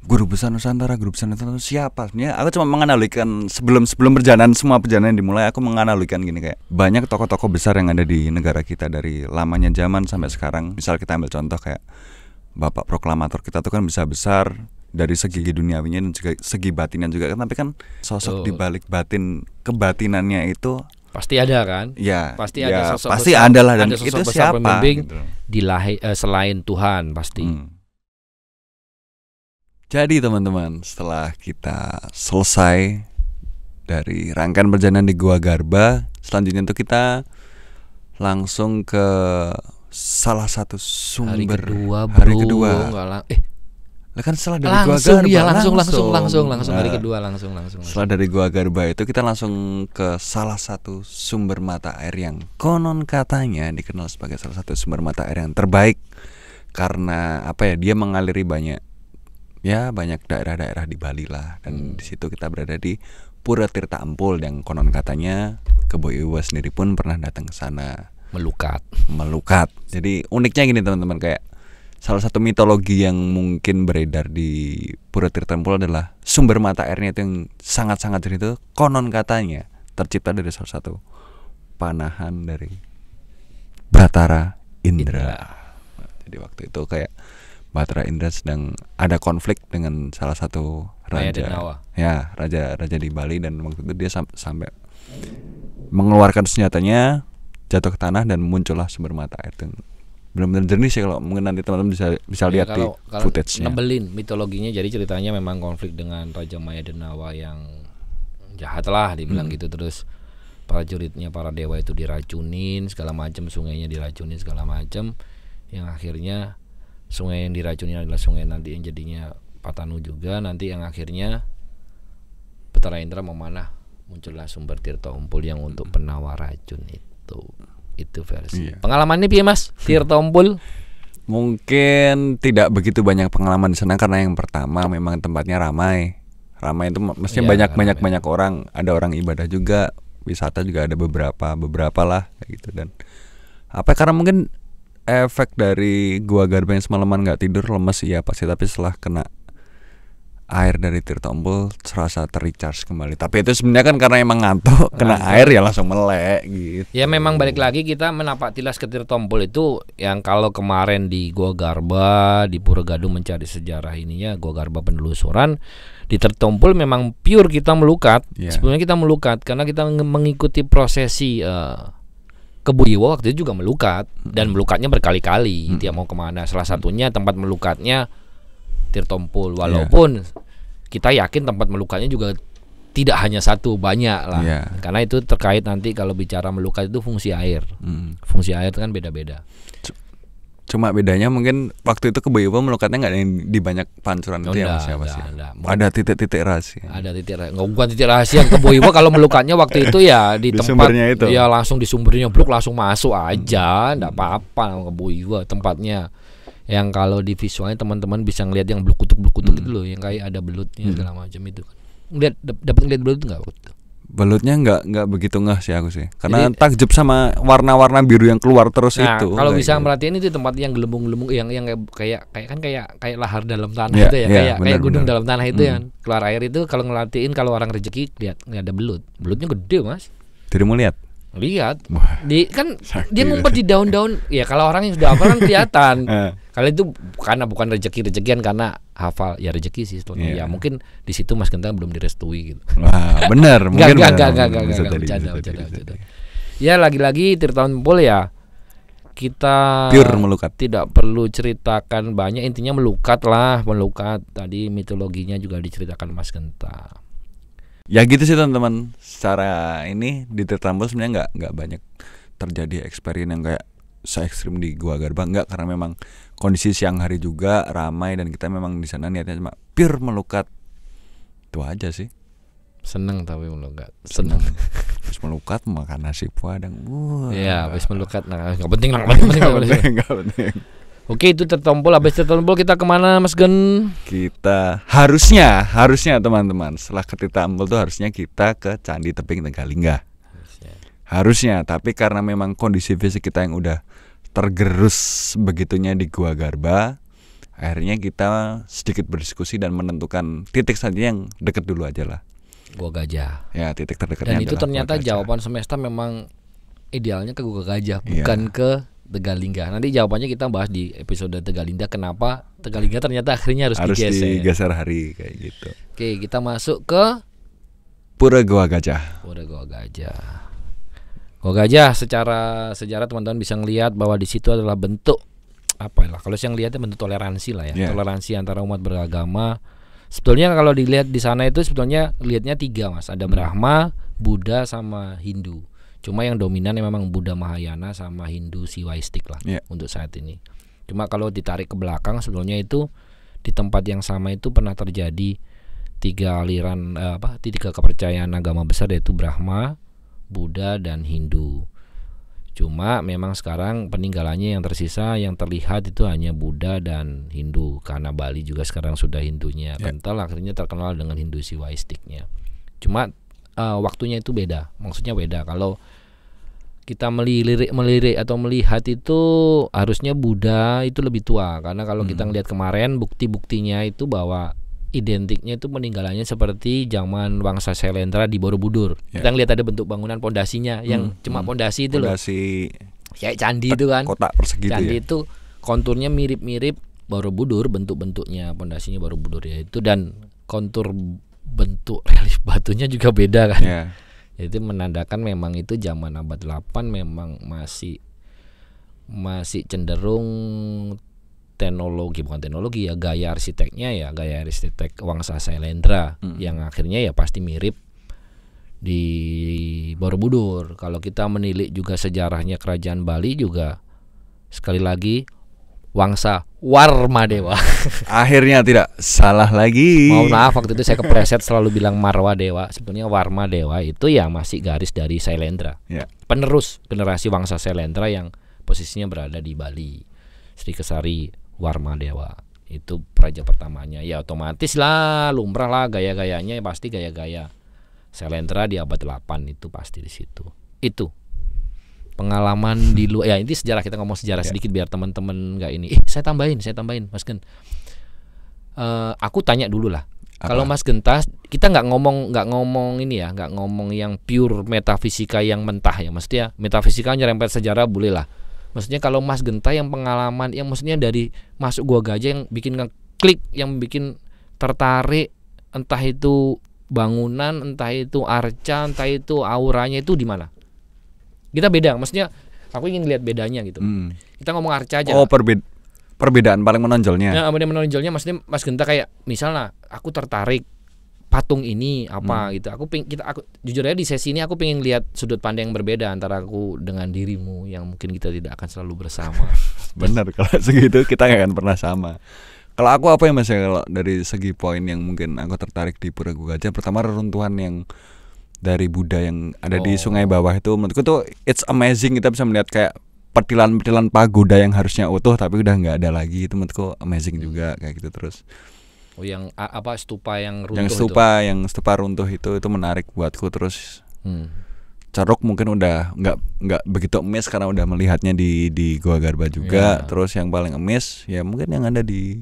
guru besar Nusantara, guru besar Nusantara siapa Ya, Aku cuma menganalogikan sebelum sebelum perjalanan semua perjalanan dimulai aku menganalogikan gini kayak banyak tokoh-tokoh besar yang ada di negara kita dari lamanya zaman sampai sekarang. Misal kita ambil contoh kayak Bapak proklamator kita tuh kan bisa besar dari segi duniawinya dan juga segi batinnya juga kan tapi kan sosok di balik batin kebatinannya itu pasti ada kan ya pasti ya, ada sosok pasti besar, ada lah dan ada sosok itu besar siapa pembimbing gitu. dilahir eh, selain Tuhan pasti hmm jadi teman-teman, setelah kita selesai dari rangkaian perjalanan di Gua Garba, selanjutnya itu kita langsung ke salah satu sumber hari kedua, hari kedua. Lang- eh, lah kan setelah dari langsung, Gua Garba ya, langsung, langsung langsung langsung nah, hari kedua langsung, langsung langsung. Setelah dari Gua Garba itu kita langsung ke salah satu sumber mata air yang konon katanya dikenal sebagai salah satu sumber mata air yang terbaik karena apa ya dia mengaliri banyak ya banyak daerah-daerah di Bali lah dan hmm. di situ kita berada di Pura Tirta Ampul yang konon katanya Kebo Iwa sendiri pun pernah datang ke sana melukat melukat jadi uniknya gini teman-teman kayak salah satu mitologi yang mungkin beredar di Pura Tirta Ampul adalah sumber mata airnya itu yang sangat-sangat cerita itu konon katanya tercipta dari salah satu panahan dari Batara Indra. Indra. Jadi waktu itu kayak Batra Indra sedang ada konflik dengan salah satu raja. Ya, raja raja di Bali dan waktu itu dia sam sampai mengeluarkan senjatanya jatuh ke tanah dan muncullah sumber mata air dan belum benar jernih sih kalau mungkin nanti teman-teman bisa bisa ya, lihat kalau, di kalau footage-nya. Nebelin mitologinya jadi ceritanya memang konflik dengan Raja Maya Denawa yang jahat lah dibilang hmm. gitu terus para prajuritnya para dewa itu diracunin segala macam sungainya diracunin segala macam yang akhirnya sungai yang diracuni adalah sungai nanti yang jadinya Patanu juga nanti yang akhirnya Petara Indra memanah muncullah sumber Tirta Umpul yang untuk hmm. penawar racun itu itu versi iya. pengalamannya piye mas Tirta Umpul mungkin tidak begitu banyak pengalaman di sana karena yang pertama memang tempatnya ramai ramai itu maksudnya ya, banyak banyak ramai. banyak orang ada orang ibadah juga wisata juga ada beberapa beberapa lah gitu dan apa ya, karena mungkin efek dari gua garba yang semalaman nggak tidur lemes iya pasti tapi setelah kena air dari Tirtombol terasa terrecharge kembali. Tapi itu sebenarnya kan karena emang ngantuk, kena air ya langsung melek gitu. Ya memang balik lagi kita menapak tilas ke Tirtombol itu yang kalau kemarin di Gua Garba, di pura gadung mencari sejarah ininya Gua Garba penelusuran di tertumpul memang pure kita melukat. Yeah. Sebenarnya kita melukat karena kita mengikuti prosesi uh, Buiwo waktu itu juga melukat dan melukatnya berkali-kali. Hmm. Dia mau kemana? Salah satunya tempat melukatnya Tirtompul. Iya. Walaupun yeah. kita yakin tempat melukatnya juga tidak hanya satu banyak lah. Yeah. Karena itu terkait nanti kalau bicara melukat itu fungsi air. Hmm. Fungsi air itu kan beda-beda. Cuma bedanya mungkin waktu itu ke Boyolali melukatnya nggak di banyak pancuran oh, itu ya siapa ya, sih? Ya? Ada titik-titik rahasia. Ada titik rahasia. Nggak bukan titik rahasia ke Boyolali kalau melukatnya waktu itu ya di, di tempat itu. ya langsung di sumbernya blok langsung masuk aja, nggak apa-apa ke Boyolali tempatnya yang kalau di visualnya teman-teman bisa ngelihat yang blukutuk blukutuk hmm. itu loh yang kayak ada belutnya hmm. segala macam itu kan. Lihat dapat ngelihat belut nggak waktu itu? belutnya nggak nggak begitu ngeh sih aku sih karena Jadi, takjub sama warna-warna biru yang keluar terus nah, itu kalau bisa gitu. merhatiin itu tempat yang gelembung-gelembung yang yang kayak kayak kan kayak kayak lahar dalam tanah yeah, itu ya yeah, kayak bener, kayak gunung dalam tanah itu ya. mm. yang keluar air itu kalau ngelatihin kalau orang rezeki lihat nggak ada belut belutnya gede mas Jadi mau lihat lihat Wah, di kan dia ngumpet di daun-daun ya kalau orang yang sudah apa kan kelihatan eh. Kalian itu karena bukan rezeki rezekian karena hafal ya rezeki sih sebetulnya. Yeah. Ya mungkin di situ Mas Genta belum direstui gitu. Wah, bener mungkin enggak enggak enggak enggak Ya lagi-lagi Tirta Pol ya kita Pure melukat. tidak perlu ceritakan banyak intinya melukat lah melukat tadi mitologinya juga diceritakan Mas Genta ya gitu sih teman-teman secara ini di Tirtambul sebenarnya nggak nggak banyak terjadi eksperimen yang kayak se ekstrim di Gua Garba nggak karena memang kondisi siang hari juga ramai dan kita memang di sana niatnya cuma pure melukat itu aja sih seneng tapi melukat seneng Terus melukat makan nasi padang wah iya habis melukat nah nggak penting lah nggak penting nggak penting Oke itu tertumpul. Habis tertumpul kita kemana Mas Gen? Kita harusnya Harusnya teman-teman Setelah ketika tuh harusnya kita ke Candi Tebing Tegalingga Harusnya Tapi karena memang kondisi fisik kita yang udah tergerus begitunya di Gua Garba akhirnya kita sedikit berdiskusi dan menentukan titik saja yang dekat dulu aja lah Gua Gajah ya titik terdekatnya dan itu ternyata jawaban semesta memang idealnya ke Gua Gajah iya. bukan ya. ke Tegalingga. Nanti jawabannya kita bahas di episode Tegalingga kenapa Tegalingga ternyata akhirnya harus, harus digeser. digeser hari kayak gitu. Oke, kita masuk ke Pura gua Gajah. Pura gua Gajah. Gua gajah secara sejarah teman-teman bisa ngelihat bahwa di situ adalah bentuk apa lah ya, kalau saya lihatnya bentuk toleransi lah ya yeah. toleransi antara umat beragama sebetulnya kalau dilihat di sana itu sebetulnya lihatnya tiga mas ada hmm. Brahma Buddha sama Hindu cuma yang dominan yang memang Buddha Mahayana sama Hindu Siwaistik lah yeah. untuk saat ini cuma kalau ditarik ke belakang sebetulnya itu di tempat yang sama itu pernah terjadi tiga aliran eh, apa tiga kepercayaan agama besar yaitu Brahma Buddha dan Hindu. Cuma memang sekarang peninggalannya yang tersisa yang terlihat itu hanya Buddha dan Hindu karena Bali juga sekarang sudah Hindunya yeah. kental akhirnya terkenal dengan Hindu Siwaistiknya. Cuma uh, waktunya itu beda, maksudnya beda. Kalau kita melirik melirik atau melihat itu harusnya Buddha itu lebih tua karena kalau hmm. kita ngelihat kemarin bukti-buktinya itu bahwa identiknya itu peninggalannya seperti zaman Wangsa Selendra di Borobudur. Yeah. Kita lihat ada bentuk bangunan pondasinya yang hmm, cuma hmm. pondasi hmm. itu loh. Pondasi kayak candi itu kan. Kotak persegi candi itu, ya? itu konturnya mirip-mirip Borobudur bentuk-bentuknya pondasinya Borobudur ya itu dan kontur bentuk relief batunya juga beda kan. Yeah. Jadi menandakan memang itu zaman abad 8 memang masih masih cenderung teknologi bukan teknologi ya gaya arsiteknya ya gaya arsitek Wangsa Sailendra hmm. yang akhirnya ya pasti mirip di Borobudur. Kalau kita menilik juga sejarahnya kerajaan Bali juga sekali lagi Wangsa Warma Dewa. Akhirnya tidak salah lagi. Mau maaf waktu itu saya kepreset selalu bilang Marwa Dewa. Sebetulnya Warma Dewa itu ya masih garis dari Sailendra. Ya. Penerus generasi Wangsa Sailendra yang posisinya berada di Bali. Sri Kesari Warma Dewa itu raja pertamanya ya otomatis lah lumrah lah gaya-gayanya ya pasti gaya-gaya Selendra di abad 8 itu pasti di situ itu pengalaman di luar ya ini sejarah kita ngomong sejarah yeah. sedikit biar teman-teman nggak ini eh, saya tambahin saya tambahin Mas Gen uh, aku tanya dulu lah kalau Mas Gentas kita nggak ngomong nggak ngomong ini ya nggak ngomong yang pure metafisika yang mentah ya mestinya metafisikanya rempet sejarah boleh lah maksudnya kalau Mas Genta yang pengalaman yang maksudnya dari masuk gua gajah yang bikin ngeklik yang bikin tertarik entah itu bangunan entah itu arca entah itu auranya itu di mana kita beda maksudnya aku ingin lihat bedanya gitu hmm. kita ngomong arca aja oh perbeda perbedaan paling menonjolnya ya nah, paling menonjolnya maksudnya Mas Genta kayak misalnya aku tertarik patung ini apa hmm. gitu. Aku ping, kita aku jujur aja di sesi ini aku pengen lihat sudut pandang yang berbeda antara aku dengan dirimu yang mungkin kita tidak akan selalu bersama. Benar kalau segitu kita nggak akan pernah sama. Kalau aku apa ya Mas ya kalau dari segi poin yang mungkin aku tertarik di Pura Gajah pertama reruntuhan yang dari Buddha yang ada oh. di sungai bawah itu menurutku tuh it's amazing kita bisa melihat kayak petilan-petilan pagoda yang harusnya utuh tapi udah nggak ada lagi itu menurutku amazing hmm. juga kayak gitu terus Oh, yang apa stupa yang runtuh. Yang stupa itu. yang stupa runtuh itu itu menarik buatku terus. Hmm. Carok mungkin udah nggak nggak begitu mes karena udah melihatnya di di Goa Garba juga. Yeah. Terus yang paling mes ya mungkin yang ada di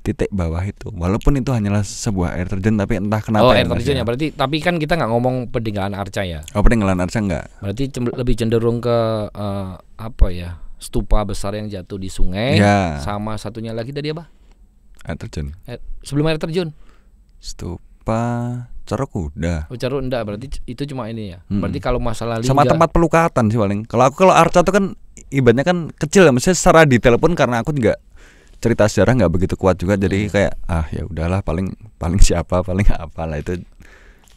titik bawah itu. Walaupun itu hanyalah sebuah air terjun tapi entah kenapa. Oh, air terjun ya. Berarti tapi kan kita nggak ngomong peninggalan arca ya. Oh, peninggalan arca nggak Berarti lebih cenderung ke uh, apa ya? Stupa besar yang jatuh di sungai yeah. sama satunya lagi tadi apa? Air terjun. Air, sebelum air terjun. Stupa Ceruk kuda Oh, Ceruk enggak, berarti itu cuma ini ya. Hmm. Berarti kalau masalah lingga Sama tempat pelukatan sih paling. Kalau aku kalau Arca itu kan ibaratnya kan kecil ya, maksudnya secara detail pun karena aku juga cerita sejarah nggak begitu kuat juga hmm. jadi kayak ah ya udahlah paling paling siapa paling apalah itu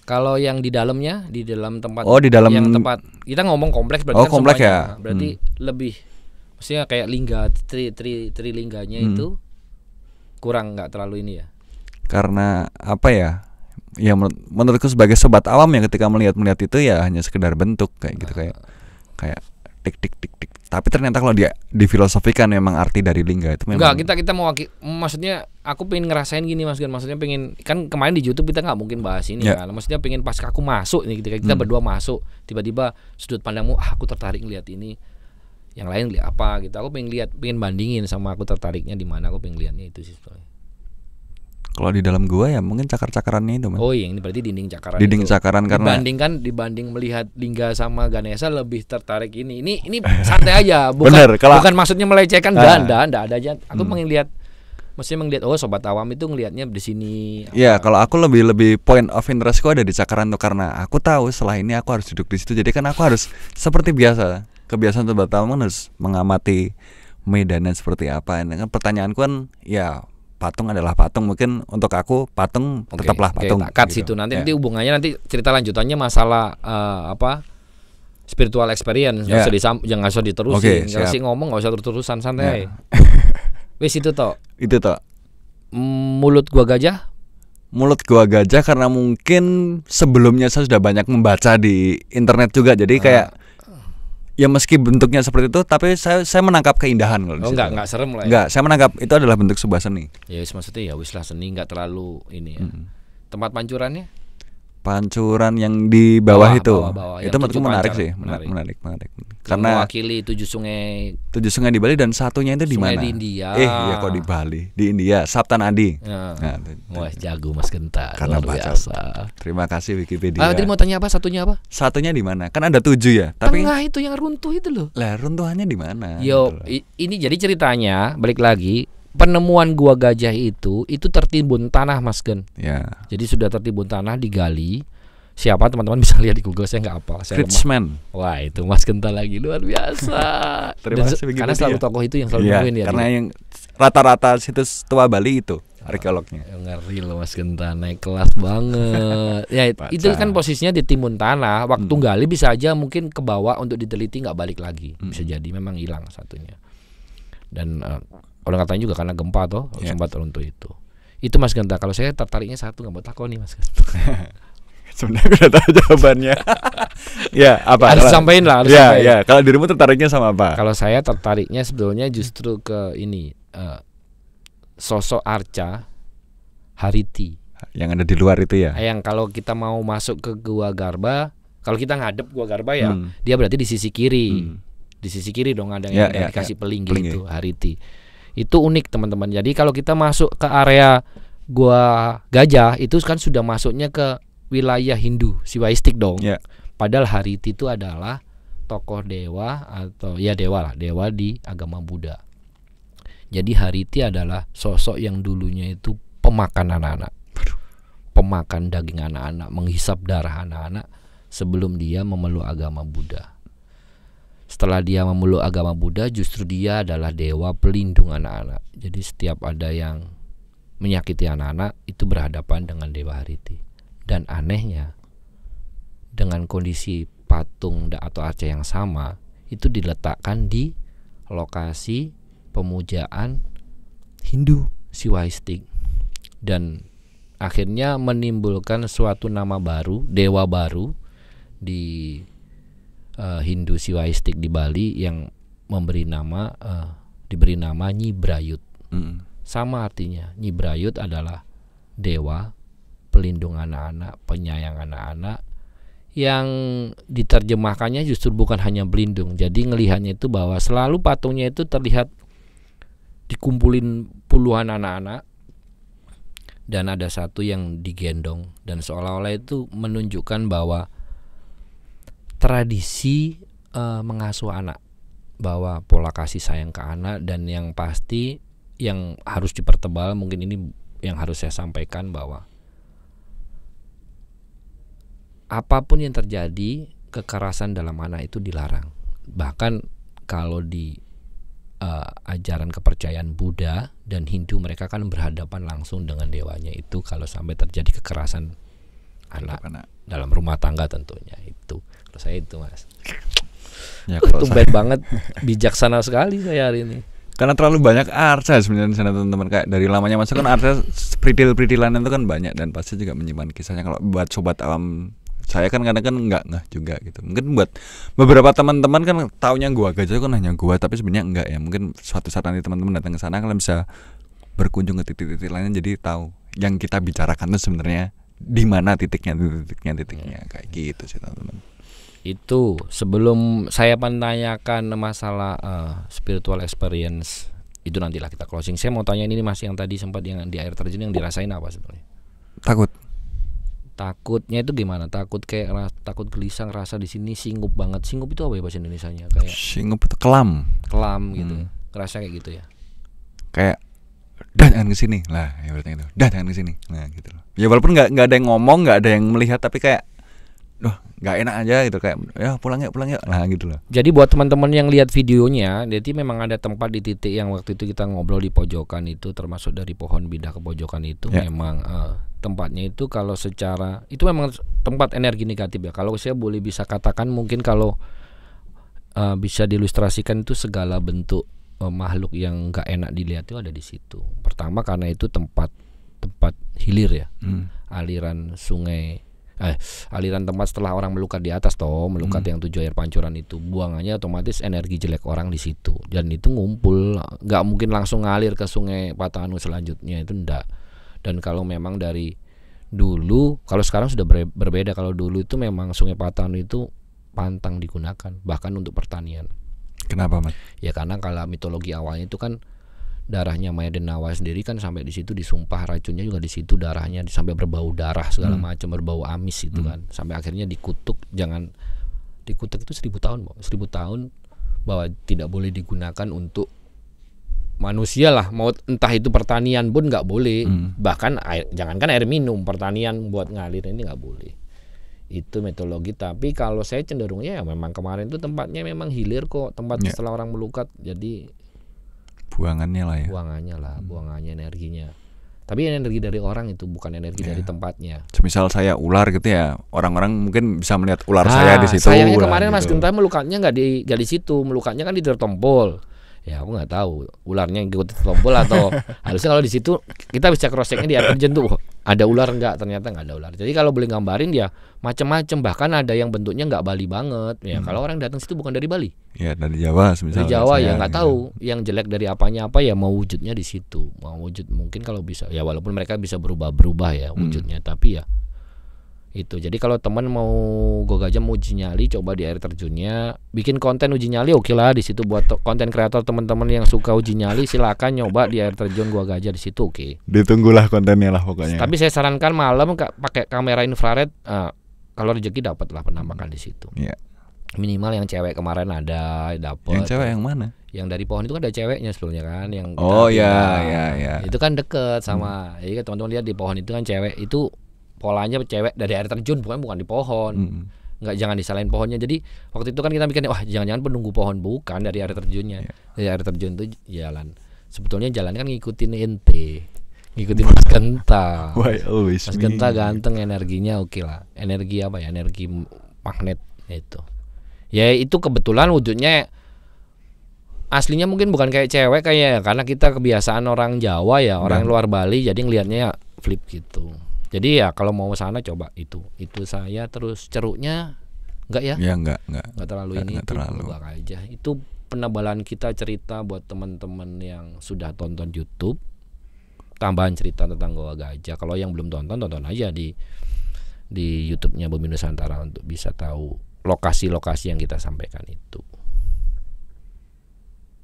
kalau yang di dalamnya di dalam tempat Oh, di dalam yang tempat kita ngomong kompleks berarti oh, kan kompleks semuanya. ya. Berarti hmm. lebih maksudnya kayak lingga tri tri tri hmm. itu kurang nggak terlalu ini ya karena apa ya ya menurutku sebagai sobat awam ya ketika melihat melihat itu ya hanya sekedar bentuk kayak gitu kayak ah. kayak tik tik tik tik tapi ternyata kalau dia difilosofikan memang arti dari lingga itu memang Enggak, kita kita mau maksudnya aku pengen ngerasain gini mas Gun maksudnya pengen kan kemarin di YouTube kita nggak mungkin bahas ini yeah. kan maksudnya pengen pas aku masuk nih ketika gitu kita hmm. berdua masuk tiba-tiba sudut pandangmu ah, aku tertarik lihat ini yang lain beli apa gitu aku pengen lihat pengen bandingin sama aku tertariknya di mana aku pengen lihatnya itu sih sebenarnya kalau di dalam gua ya mungkin cakar-cakarannya itu man. oh iya ini berarti dinding cakaran dinding itu. cakaran karena dibandingkan dibanding melihat lingga sama Ganesha lebih tertarik ini ini ini santai aja bukan Bener, kalau, bukan maksudnya melecehkan enggak ah. enggak enggak ada aja aku hmm. pengen lihat Maksudnya lihat oh sobat awam itu ngelihatnya di sini. Iya, kalau aku lebih lebih point of interestku ada di cakaran tuh karena aku tahu setelah ini aku harus duduk di situ. Jadi kan aku harus seperti biasa kebiasaan tuh batal kan harus mengamati medannya seperti apa. Dan kan pertanyaanku kan ya patung adalah patung mungkin untuk aku patung okay, tetaplah patung. Okay, gitu. situ nanti yeah. nanti hubungannya nanti cerita lanjutannya masalah uh, apa spiritual experience yeah. usah jangan ya, usah diterusin. Okay, usah ngomong nggak usah terus-terusan santai. Yeah. Wis itu toh. Itu toh. Mm, mulut gua gajah mulut gua gajah karena mungkin sebelumnya saya sudah banyak membaca di internet juga jadi ah. kayak ya meski bentuknya seperti itu tapi saya saya menangkap keindahan kalau oh, enggak enggak serem lah ya. saya menangkap itu adalah bentuk sebuah seni ya maksudnya ya wislah seni enggak terlalu ini ya mm -hmm. tempat pancurannya pancuran yang di bawah, bawah itu. Bawah, bawah. Itu menurutku menarik sih, menarik, menarik, menarik. Karena mewakili tujuh sungai. Tujuh sungai di Bali dan satunya itu di mana? Di India. Eh, ya kok di Bali, di India, Sabtan Adi. Ya. Nah, Wah, jago Mas Genta. Karena baca. Terima kasih Wikipedia. Ah, tadi mau tanya apa? Satunya apa? Satunya di mana? Kan ada tujuh ya. Tapi Tengah itu yang runtuh itu loh. Lah, runtuhannya di mana? Yo, gitu ini jadi ceritanya balik lagi penemuan gua gajah itu itu tertimbun tanah Mas Gen. Ya. Jadi sudah tertimbun tanah digali. Siapa teman-teman bisa lihat di Google saya nggak apa. Saya Richman. Wah itu Mas Genta lagi luar biasa. Terima Dan, karena selalu ya. tokoh itu yang selalu ya, nemuin ya. Karena dia. yang rata-rata situs tua Bali itu arkeolognya. Ngeri loh Mas Genta naik kelas banget. ya itu kan posisinya di timun tanah. Waktu hmm. gali bisa aja mungkin ke bawah untuk diteliti nggak balik lagi. Hmm. Bisa jadi memang hilang satunya. Dan uh, orang katanya juga karena gempa toh yeah. sempat runtuh itu. Itu Mas Genta. Kalau saya tertariknya satu nggak mau takut nih Mas Genta. Sebenarnya udah tahu jawabannya. ya apa? Harus sampaikan lah. Harus ya ya. Kalau dirimu tertariknya sama apa? Kalau saya tertariknya sebetulnya justru ke ini uh, sosok Arca Hariti. Yang ada di luar itu ya. Eh, yang kalau kita mau masuk ke Gua Garba, kalau kita ngadep Gua Garba ya, hmm. dia berarti di sisi kiri. Hmm. Di sisi kiri dong ada yang ya, ya, dikasih ya. peling gitu, ya. Hariti itu unik teman-teman. Jadi kalau kita masuk ke area gua gajah itu kan sudah masuknya ke wilayah Hindu, Siwaistik dong. Yeah. Padahal hari itu adalah tokoh dewa atau ya dewa lah, dewa di agama Buddha. Jadi Hariti adalah sosok yang dulunya itu pemakan anak-anak. Pemakan daging anak-anak, menghisap darah anak-anak sebelum dia memeluk agama Buddha setelah dia memeluk agama Buddha justru dia adalah dewa pelindung anak-anak jadi setiap ada yang menyakiti anak-anak itu berhadapan dengan dewa Hariti dan anehnya dengan kondisi patung atau arca yang sama itu diletakkan di lokasi pemujaan Hindu Siwaistik dan akhirnya menimbulkan suatu nama baru dewa baru di uh, Hindu Siwaistik di Bali yang memberi nama uh, diberi nama Nyi Brayut. Mm. Sama artinya. Nyi Brayut adalah dewa pelindung anak-anak, penyayang anak-anak yang diterjemahkannya justru bukan hanya pelindung Jadi ngelihatnya itu bahwa selalu patungnya itu terlihat dikumpulin puluhan anak-anak dan ada satu yang digendong dan seolah-olah itu menunjukkan bahwa tradisi uh, mengasuh anak bahwa pola kasih sayang ke anak dan yang pasti yang harus dipertebal mungkin ini yang harus saya sampaikan bahwa apapun yang terjadi kekerasan dalam anak itu dilarang bahkan kalau di uh, ajaran kepercayaan Buddha dan Hindu mereka kan berhadapan langsung dengan dewanya itu kalau sampai terjadi kekerasan anak dalam rumah tangga tentunya itu kalau saya itu mas. Ya, kalau itu banget bijaksana sekali saya hari ini. Karena terlalu banyak arca ya sebenarnya sana teman-teman kayak dari lamanya masuk kan arca pritil-pritilan itu kan banyak dan pasti juga menyimpan kisahnya kalau buat sobat alam saya kan kadang kan enggak nah juga gitu mungkin buat beberapa teman-teman kan taunya gua gajah kan hanya gua tapi sebenarnya enggak ya mungkin suatu saat nanti teman-teman datang ke sana kalian bisa berkunjung ke titik-titik lainnya jadi tahu yang kita bicarakan itu sebenarnya di mana titiknya titiknya titiknya kayak gitu sih teman-teman itu sebelum saya menanyakan masalah uh, spiritual experience itu nantilah kita closing. Saya mau tanya ini masih yang tadi sempat yang di air terjun yang dirasain apa sebetulnya? Takut. Takutnya itu gimana? Takut kayak ras, takut gelisah rasa di sini singgup banget. Singgup itu apa ya bahasa nya Kayak singgup itu kelam. Kelam gitu. Hmm. kayak gitu ya. Kayak dan jangan ke sini lah ya berarti itu. Dan jangan ke sini. Nah, gitu loh. Ya walaupun nggak nggak ada yang ngomong, nggak ada yang melihat tapi kayak Duh, nggak enak aja gitu kayak ya pulang yuk pulang yuk nah gitu loh jadi buat teman-teman yang lihat videonya jadi memang ada tempat di titik yang waktu itu kita ngobrol di pojokan itu termasuk dari pohon bidah ke pojokan itu ya. memang uh, tempatnya itu kalau secara itu memang tempat energi negatif ya kalau saya boleh bisa katakan mungkin kalau uh, bisa diilustrasikan itu segala bentuk uh, makhluk yang nggak enak dilihat itu ada di situ pertama karena itu tempat tempat hilir ya hmm. aliran sungai eh, aliran tempat setelah orang melukat di atas toh melukat hmm. yang tujuh air pancuran itu buangannya otomatis energi jelek orang di situ dan itu ngumpul nggak mungkin langsung ngalir ke sungai Patanu selanjutnya itu ndak dan kalau memang dari dulu kalau sekarang sudah berbeda kalau dulu itu memang sungai Patanu itu pantang digunakan bahkan untuk pertanian kenapa mas ya karena kalau mitologi awalnya itu kan darahnya Maya Nawas sendiri kan sampai di situ disumpah racunnya juga di situ darahnya sampai berbau darah segala hmm. macam berbau amis itu hmm. kan sampai akhirnya dikutuk jangan dikutuk itu seribu tahun bro. seribu tahun bahwa tidak boleh digunakan untuk manusia lah mau entah itu pertanian pun nggak boleh hmm. bahkan air, jangankan air minum pertanian buat ngalir ini nggak boleh itu metodologi tapi kalau saya cenderungnya ya memang kemarin itu tempatnya memang hilir kok tempat yeah. setelah orang melukat jadi buangannya lah ya buangannya lah hmm. buangannya energinya tapi energi dari orang itu bukan energi yeah. dari iya. tempatnya. Misal saya ular gitu ya, orang-orang mungkin bisa melihat ular nah, saya di situ. Sayangnya kemarin gitu. Mas Genta melukatnya nggak di gak di situ, melukatnya kan di Dertompol ya aku nggak tahu ularnya ikut tombol atau harusnya kalau di situ kita bisa cross checknya di air jenduk tuh oh, ada ular nggak ternyata nggak ada ular jadi kalau boleh gambarin dia ya, macam-macam bahkan ada yang bentuknya nggak Bali banget ya hmm. kalau orang datang situ bukan dari Bali ya dari Jawa misalnya dari Jawa ya nggak gitu. tahu yang jelek dari apanya apa ya mau wujudnya di situ mau wujud mungkin kalau bisa ya walaupun mereka bisa berubah-berubah ya hmm. wujudnya hmm. tapi ya itu jadi kalau teman mau gajah mau uji nyali coba di air terjunnya bikin konten uji nyali oke okay lah di situ buat konten kreator teman-teman yang suka uji nyali silakan nyoba di air terjun gua gajah di situ oke okay. ditunggulah kontennya lah pokoknya tapi saya sarankan malam pakai kamera infrared uh, kalau rezeki dapat lah penampakan di situ yeah. minimal yang cewek kemarin ada dapat yang cewek yang mana yang dari pohon itu kan ada ceweknya sebelumnya kan yang oh ya ya ya itu kan deket sama hmm. jadi kan teman-teman lihat di pohon itu kan cewek itu polanya cewek dari air terjun bukan bukan di pohon hmm. nggak jangan disalahin pohonnya jadi waktu itu kan kita mikirnya wah jangan-jangan penunggu pohon bukan dari air terjunnya yeah. dari air terjun itu jalan sebetulnya jalan kan ngikutin ente ngikutin Mas Genta ya, Mas Genta ganteng energinya oke okay lah energi apa ya energi magnet itu ya itu kebetulan wujudnya aslinya mungkin bukan kayak cewek kayak karena kita kebiasaan orang Jawa ya orang Dan. luar Bali jadi ngelihatnya ya flip gitu jadi ya kalau mau sana coba itu itu saya terus ceruknya enggak ya ya enggak enggak enggak terlalu enggak, ini enggak terlalu. Itu, aja itu penebalan kita cerita buat teman-teman yang sudah tonton YouTube tambahan cerita tentang Goa Gajah. Kalau yang belum tonton tonton aja di di YouTube-nya Bumi Nusantara untuk bisa tahu lokasi-lokasi yang kita sampaikan itu.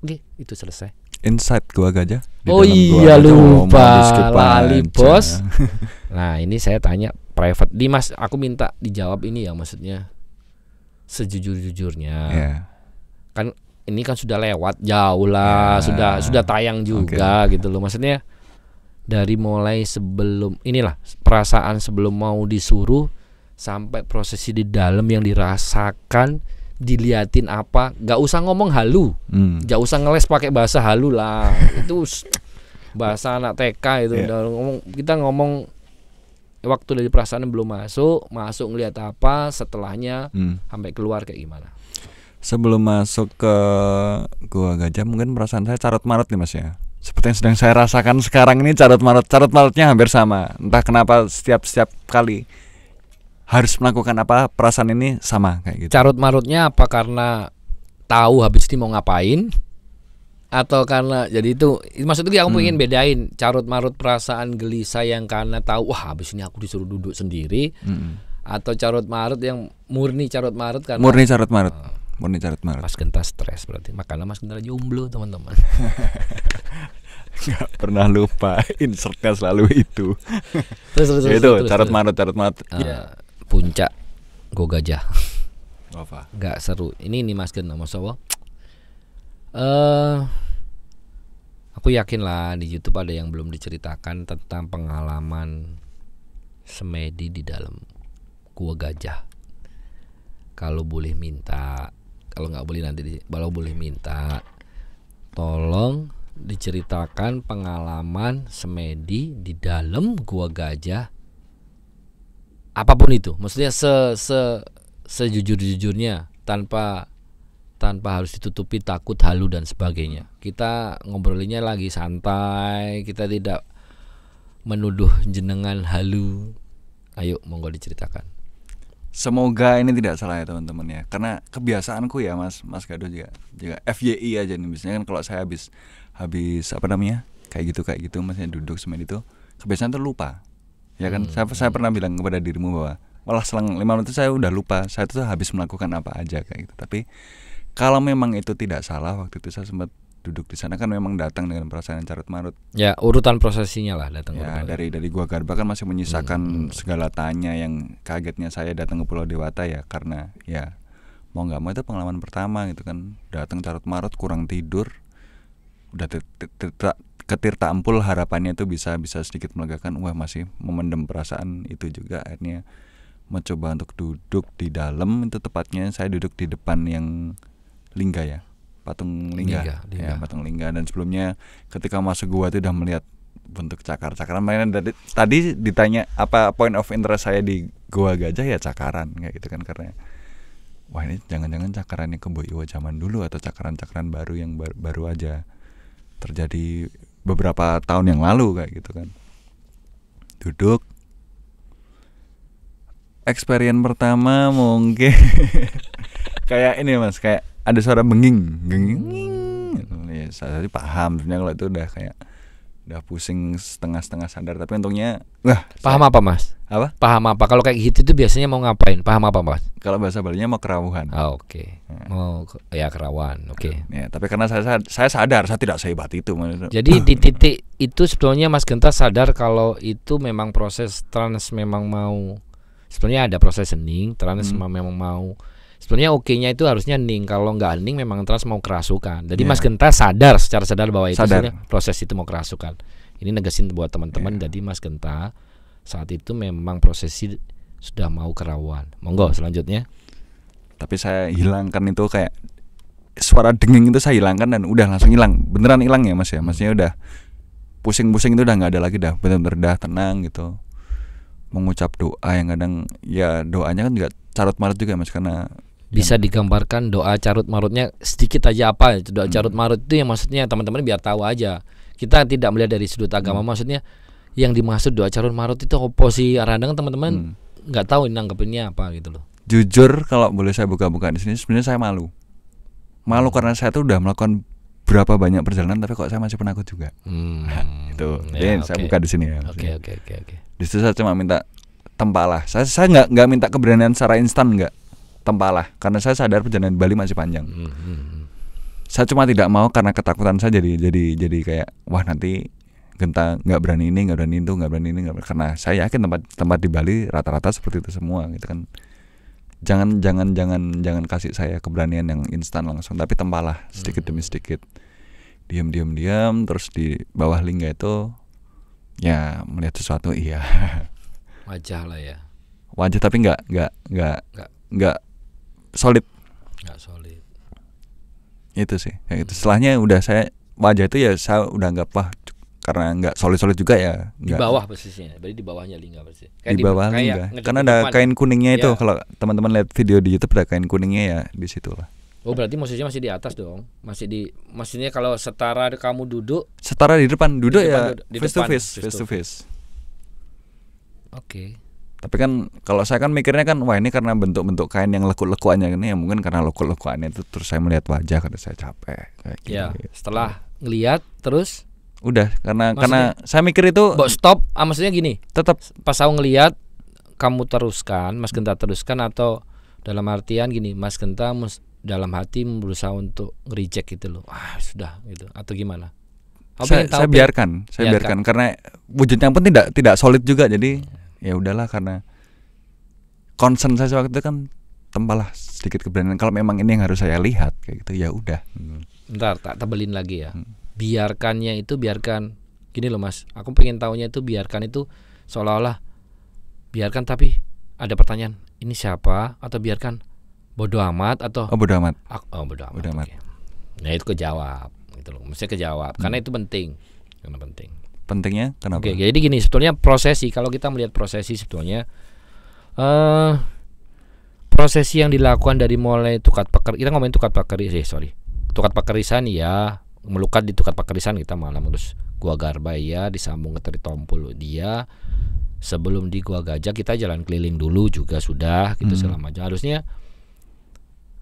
Oke, itu selesai. Inside gua gajah. Di oh iya lupa lali ya. bos. nah ini saya tanya private Dimas aku minta dijawab ini ya maksudnya sejujur-jujurnya. Yeah. Kan ini kan sudah lewat jauh lah yeah. sudah sudah tayang juga okay. gitu loh maksudnya dari mulai sebelum inilah perasaan sebelum mau disuruh sampai prosesi di dalam yang dirasakan diliatin apa nggak usah ngomong halu hmm. usah ngeles pakai bahasa halu lah itu bahasa anak TK itu yeah. Iya. ngomong kita ngomong waktu dari perasaan belum masuk masuk ngeliat apa setelahnya hmm. sampai keluar kayak gimana sebelum masuk ke gua gajah mungkin perasaan saya carut marut nih mas ya seperti yang sedang saya rasakan sekarang ini carut marut carut marutnya hampir sama entah kenapa setiap setiap kali harus melakukan apa perasaan ini sama kayak gitu carut marutnya apa karena tahu habis ini mau ngapain atau karena jadi itu maksudnya aku hmm. ingin bedain carut marut perasaan gelisah yang karena tahu wah habis ini aku disuruh duduk sendiri hmm. atau carut marut yang murni carut marut karena murni carut marut ah. murni carut marut mas genta stres berarti makanya mas genta jomblo teman-teman nggak pernah lupa insertnya selalu itu terus, terus, ya itu carut marut carut marut uh. ya puncak go gajah. Apa? Gak seru. Ini ini Mas Ken mas eh Uh, aku yakin lah di YouTube ada yang belum diceritakan tentang pengalaman semedi di dalam gua gajah. Kalau boleh minta, kalau nggak boleh nanti kalau boleh minta, tolong diceritakan pengalaman semedi di dalam gua gajah apapun itu maksudnya se se sejujur-jujurnya tanpa tanpa harus ditutupi takut halu dan sebagainya kita ngobrolinnya lagi santai kita tidak menuduh jenengan halu ayo monggo diceritakan semoga ini tidak salah ya teman-teman ya karena kebiasaanku ya mas mas Gado juga juga FYI aja nih biasanya kan kalau saya habis habis apa namanya kayak gitu kayak gitu masnya duduk semen itu kebiasaan terlupa ya kan hmm. saya saya pernah bilang kepada dirimu bahwa malah selang lima menit itu saya udah lupa saya itu habis melakukan apa aja kayak gitu tapi kalau memang itu tidak salah waktu itu saya sempat duduk di sana kan memang datang dengan perasaan yang carut marut ya urutan prosesinya lah datang ya dari dari gua garba kan masih menyisakan hmm, hmm. segala tanya yang kagetnya saya datang ke pulau dewata ya karena ya mau nggak mau itu pengalaman pertama gitu kan datang carut marut kurang tidur udah ketirta Tirta Empul harapannya itu bisa bisa sedikit melegakan wah masih memendam perasaan itu juga akhirnya mencoba untuk duduk di dalam itu tepatnya saya duduk di depan yang lingga ya patung lingga, lingga, ya, lingga. ya patung lingga dan sebelumnya ketika masuk gua itu udah melihat bentuk cakar-cakaran mainan dari tadi ditanya apa point of interest saya di gua gajah ya cakaran kayak gitu kan karena wah ini jangan-jangan cakarannya kebo iwa zaman dulu atau cakaran-cakaran baru yang baru, baru aja terjadi beberapa tahun yang lalu kayak gitu kan duduk experience pertama mungkin kayak ini mas kayak ada suara benging benging, gitu. ya saya paham sebenarnya kalau itu udah kayak udah pusing setengah-setengah sadar tapi untungnya lah paham saya, apa mas apa paham apa kalau kayak gitu tuh biasanya mau ngapain paham apa mas kalau bahasa Balinya mau kerawuhan oh, ah, oke okay. Nah. ya. mau ya kerawan oke okay. Nah, ya tapi karena saya saya sadar saya tidak sehebat itu jadi di titik itu sebetulnya mas Genta sadar kalau itu memang proses trans memang mau sebetulnya ada proses sening trans hmm. memang mau sebenarnya oke-nya itu harusnya ning kalau nggak ning memang Trans mau kerasukan jadi yeah. Mas Genta sadar secara sadar bahwa itu sadar. proses itu mau kerasukan ini negasin buat teman-teman yeah. jadi Mas Genta saat itu memang prosesi sudah mau kerawan monggo selanjutnya tapi saya hilangkan itu kayak suara denging itu saya hilangkan dan udah langsung hilang beneran hilang ya mas ya masnya hmm. udah pusing-pusing itu udah nggak ada lagi dah bener-bener dah tenang gitu mengucap doa yang kadang ya doanya kan juga carut marut juga mas karena bisa ya. digambarkan doa carut marutnya sedikit aja apa doa hmm. carut marut itu yang maksudnya teman-teman biar tahu aja kita tidak melihat dari sudut agama hmm. maksudnya yang dimaksud doa carut marut itu oposi arandang teman-teman hmm. nggak tahu nanggepinnya apa gitu loh jujur kalau boleh saya buka-buka di sini sebenarnya saya malu malu karena saya tuh udah melakukan berapa banyak perjalanan tapi kok saya masih penakut juga hmm. nah, itu ya, okay. saya buka di sini ya oke oke oke oke di situ saya cuma minta tempalah saya saya nggak nggak minta keberanian secara instan nggak tempalah karena saya sadar perjalanan Bali masih panjang. Hmm, hmm, hmm. Saya cuma tidak mau karena ketakutan saya jadi jadi jadi kayak wah nanti genta nggak berani ini nggak berani itu nggak berani ini berani. karena saya yakin tempat tempat di Bali rata-rata seperti itu semua gitu kan jangan jangan jangan jangan kasih saya keberanian yang instan langsung tapi tempalah sedikit demi hmm. sedikit diam diam diam terus di bawah lingga itu ya melihat sesuatu iya wajah lah ya wajah tapi nggak nggak nggak nggak solid nggak solid itu sih kayak gitu. Hmm. setelahnya udah saya wajah itu ya saya udah nggak wah karena nggak solid-solid juga ya di bawah persisnya berarti di bawahnya lingga persis kayak di bawah di, lingga karena ada depan. kain kuningnya ya. itu iya. kalau teman-teman lihat video di YouTube ada kain kuningnya ya di situlah oh berarti maksudnya masih di atas dong masih di maksudnya kalau setara kamu duduk setara di depan duduk di ya, depan, ya di depan, face to face face to face oke okay. Tapi kan kalau saya kan mikirnya kan wah ini karena bentuk-bentuk kain yang lekuk-lekuannya ini ya mungkin karena lekuk-lekuannya itu terus saya melihat wajah karena saya capek kayak ya, gitu. setelah ngelihat terus udah karena maksudnya, karena saya mikir itu Bo, stop ah, maksudnya gini. Tetap pas saya ngelihat kamu teruskan, Mas Genta teruskan atau dalam artian gini, Mas Genta mus, dalam hati berusaha untuk reject gitu loh. Wah, sudah gitu atau gimana? saya, saya biarkan, saya biarkan. biarkan karena wujudnya pun tidak tidak solid juga jadi iya ya udahlah karena concern saya waktu itu kan tempalah sedikit keberanian kalau memang ini yang harus saya lihat kayak gitu ya udah hmm. ntar tak tebelin lagi ya hmm. biarkannya itu biarkan gini loh mas aku pengen tahunya itu biarkan itu seolah-olah biarkan tapi ada pertanyaan ini siapa atau biarkan bodoh amat atau oh bodoh amat aku, oh bodoh amat, bodo amat. Okay. nah itu kejawab gitu loh mesti kejawab hmm. karena itu penting karena penting pentingnya kenapa? Oke, jadi gini sebetulnya prosesi kalau kita melihat prosesi sebetulnya uh, prosesi yang dilakukan dari mulai tukat pakar kita ngomongin tukat pakeri sih sorry tukat pekerisan ya melukat di tukat pekerisan kita malam terus gua garba ya disambung ke tompul dia sebelum di gua gajah kita jalan keliling dulu juga sudah gitu hmm. selama jam harusnya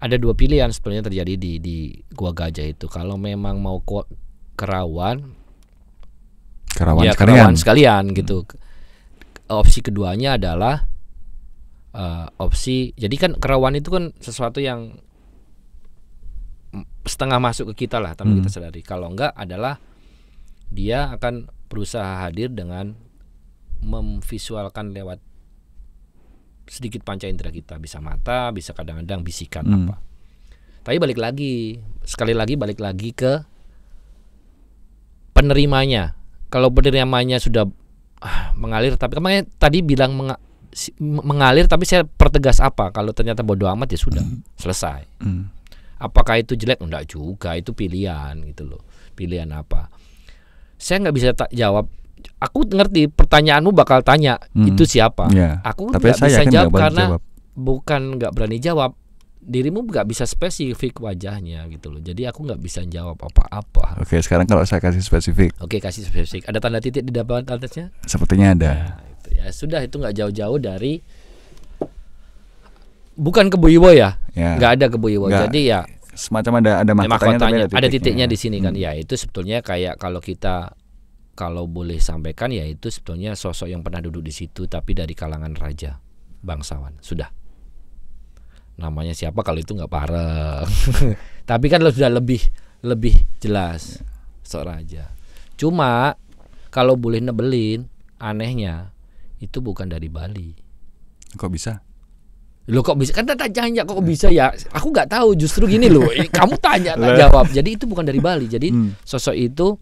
ada dua pilihan sebetulnya terjadi di di gua gajah itu kalau memang mau kerawan kerawan ya, sekalian. Kerawan sekalian gitu. Opsi keduanya adalah uh, opsi. Jadi kan kerawan itu kan sesuatu yang setengah masuk ke kita lah tanpa hmm. kita sadari. Kalau enggak adalah dia akan berusaha hadir dengan memvisualkan lewat sedikit panca indera kita, bisa mata, bisa kadang-kadang bisikan hmm. apa. Tapi balik lagi, sekali lagi balik lagi ke penerimanya kalau penerimaannya sudah ah, mengalir tapi kemarin kan tadi bilang menga, mengalir tapi saya pertegas apa kalau ternyata bodoh amat ya sudah mm. selesai mm. apakah itu jelek enggak juga itu pilihan gitu loh pilihan apa saya nggak bisa tak jawab aku ngerti pertanyaanmu bakal tanya mm. itu siapa yeah. aku saya bisa jawab karena jawab. bukan nggak berani jawab dirimu nggak bisa spesifik wajahnya gitu loh jadi aku nggak bisa jawab apa-apa oke sekarang kalau saya kasih spesifik oke kasih spesifik ada tanda titik di depan atasnya sepertinya ada nah, itu ya sudah itu nggak jauh-jauh dari bukan kebo ya ya. Gak ada kebo jadi ya semacam ada ada makotanya. ada, titiknya. ada titiknya di sini kan hmm. ya itu sebetulnya kayak kalau kita kalau boleh sampaikan ya itu sebetulnya sosok yang pernah duduk di situ tapi dari kalangan raja bangsawan sudah namanya siapa kalau itu nggak parah tapi kan lo sudah lebih lebih jelas ya. seorang aja cuma kalau boleh nebelin anehnya itu bukan dari Bali kok bisa lo kok bisa kan tanya kok bisa ya aku nggak tahu justru gini lo kamu tanya tak jawab jadi itu bukan dari Bali jadi hmm. sosok itu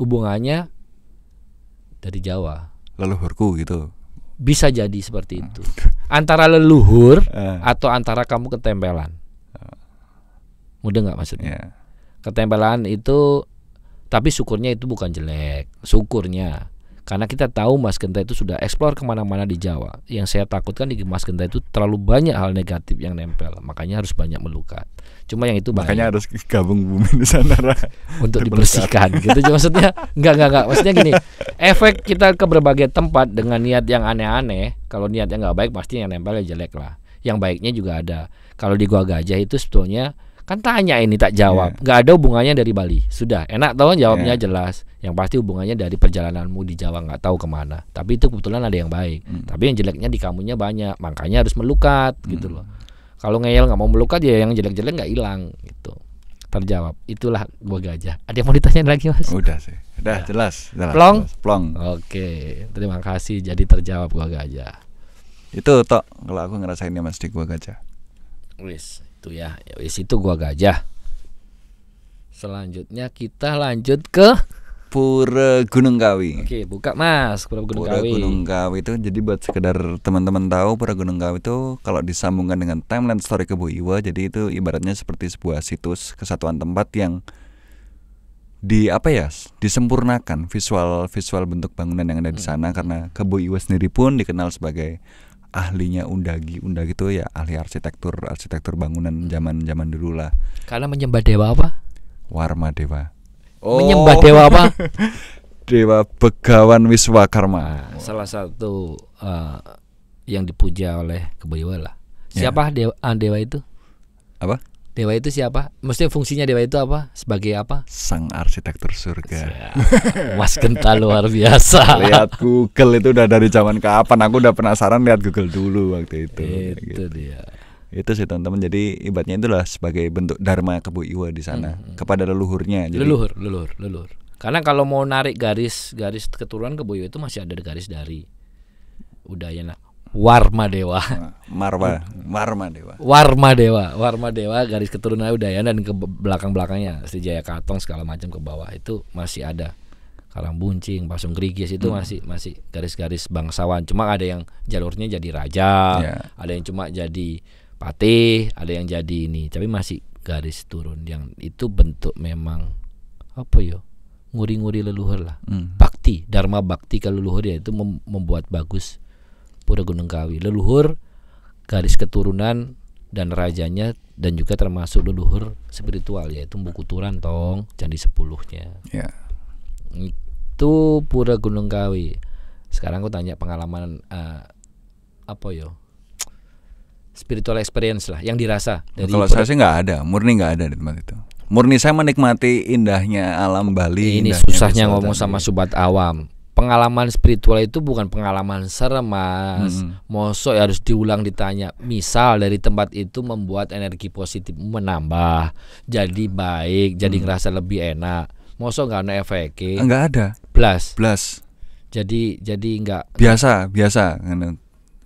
hubungannya dari Jawa leluhurku gitu bisa jadi seperti itu antara leluhur eh. atau antara kamu ketempelan eh. mudah nggak maksudnya iya. ketempelan itu tapi syukurnya itu bukan jelek syukurnya karena kita tahu Mas Genta itu sudah eksplor kemana-mana di Jawa. Yang saya takutkan di Mas Genta itu terlalu banyak hal negatif yang nempel. Makanya harus banyak melukat. Cuma yang itu makanya Makanya harus gabung bumi di sana untuk dibersihkan. gitu maksudnya enggak enggak enggak. Maksudnya gini, efek kita ke berbagai tempat dengan niat yang aneh-aneh, kalau niatnya nggak baik pasti yang nempelnya jelek lah. Yang baiknya juga ada. Kalau di Gua Gajah itu sebetulnya Kan tanya ini tak jawab. Yeah. Gak ada hubungannya dari Bali. Sudah, enak tahu jawabnya yeah. jelas. Yang pasti hubungannya dari perjalananmu di Jawa nggak tahu kemana. Tapi itu kebetulan ada yang baik. Mm. Tapi yang jeleknya di kamunya banyak. Makanya harus melukat mm. gitu hmm. loh. Kalau ngeyel nggak mau melukat ya yang jelek-jelek nggak hilang gitu. Terjawab. Itulah gua gajah. Ada yang mau ditanya lagi mas? Udah sih. Udah ya. jelas, jelas. Plong. Jelas. Plong. Oke. Terima kasih. Jadi terjawab gua gajah. Itu tok kalau aku ngerasainnya mas di gua gajah. Wis, Gitu ya. Ya, itu ya, di situ gua gajah. Selanjutnya kita lanjut ke Pura Gunung Kawi. Oke, buka Mas, Pura Gunung Kawi. Pura Gunung Kawi itu jadi buat sekedar teman-teman tahu Pura Gunung Kawi itu kalau disambungkan dengan timeline story Kebo Iwa, jadi itu ibaratnya seperti sebuah situs kesatuan tempat yang di apa ya disempurnakan visual visual bentuk bangunan yang ada di hmm. sana hmm. karena Kebo Iwa sendiri pun dikenal sebagai ahlinya undagi undagi itu ya ahli arsitektur arsitektur bangunan hmm. zaman zaman dulu lah karena menyembah dewa apa warma dewa oh. menyembah dewa apa dewa begawan wiswa karma salah satu uh, yang dipuja oleh kebayuwa lah ya. siapa yeah. dewa ah, dewa itu apa Dewa itu siapa? Maksudnya fungsinya dewa itu apa? Sebagai apa? Sang arsitektur surga. Mas kental luar biasa. lihat Google itu udah dari zaman kapan? Aku udah penasaran lihat Google dulu waktu itu. Itu gitu. dia. Itu sih teman-teman. Jadi itu itulah sebagai bentuk dharma kebu iwa di sana hmm. kepada leluhurnya. Jadi, leluhur, leluhur, leluhur. Karena kalau mau narik garis garis keturunan kebu iwa itu masih ada garis dari udayana Warma Dewa. Marwa, Warma Dewa. Warma Dewa, Warma Dewa garis keturunan Udayana dan ke belakang-belakangnya Sri Jaya Katong segala macam ke bawah itu masih ada. buncing, Pasung Krigis itu hmm. masih masih garis-garis bangsawan. Cuma ada yang jalurnya jadi raja, yeah. ada yang cuma jadi patih, ada yang jadi ini. Tapi masih garis turun yang itu bentuk memang apa yo? Nguri-nguri leluhur lah. Hmm. Bakti, dharma bakti kalau leluhur ya itu membuat bagus Pura Gunung Kawi. Leluhur garis keturunan dan rajanya dan juga termasuk leluhur spiritual yaitu buku turan Tong Candi Sepuluhnya. Ya. Itu Pura Gunung Kawi. Sekarang aku tanya pengalaman uh, apa yo? Spiritual experience lah yang dirasa dari Kalau saya sih nggak ada, murni nggak ada di tempat itu murni saya menikmati indahnya alam Bali. Ini susahnya ngomong sama sobat awam pengalaman spiritual itu bukan pengalaman serem mas hmm. mosok ya harus diulang ditanya misal dari tempat itu membuat energi positif menambah jadi iya. baik jadi hmm. ngerasa lebih enak mosok nggak ada efek? nggak ada plus plus jadi jadi nggak biasa biasa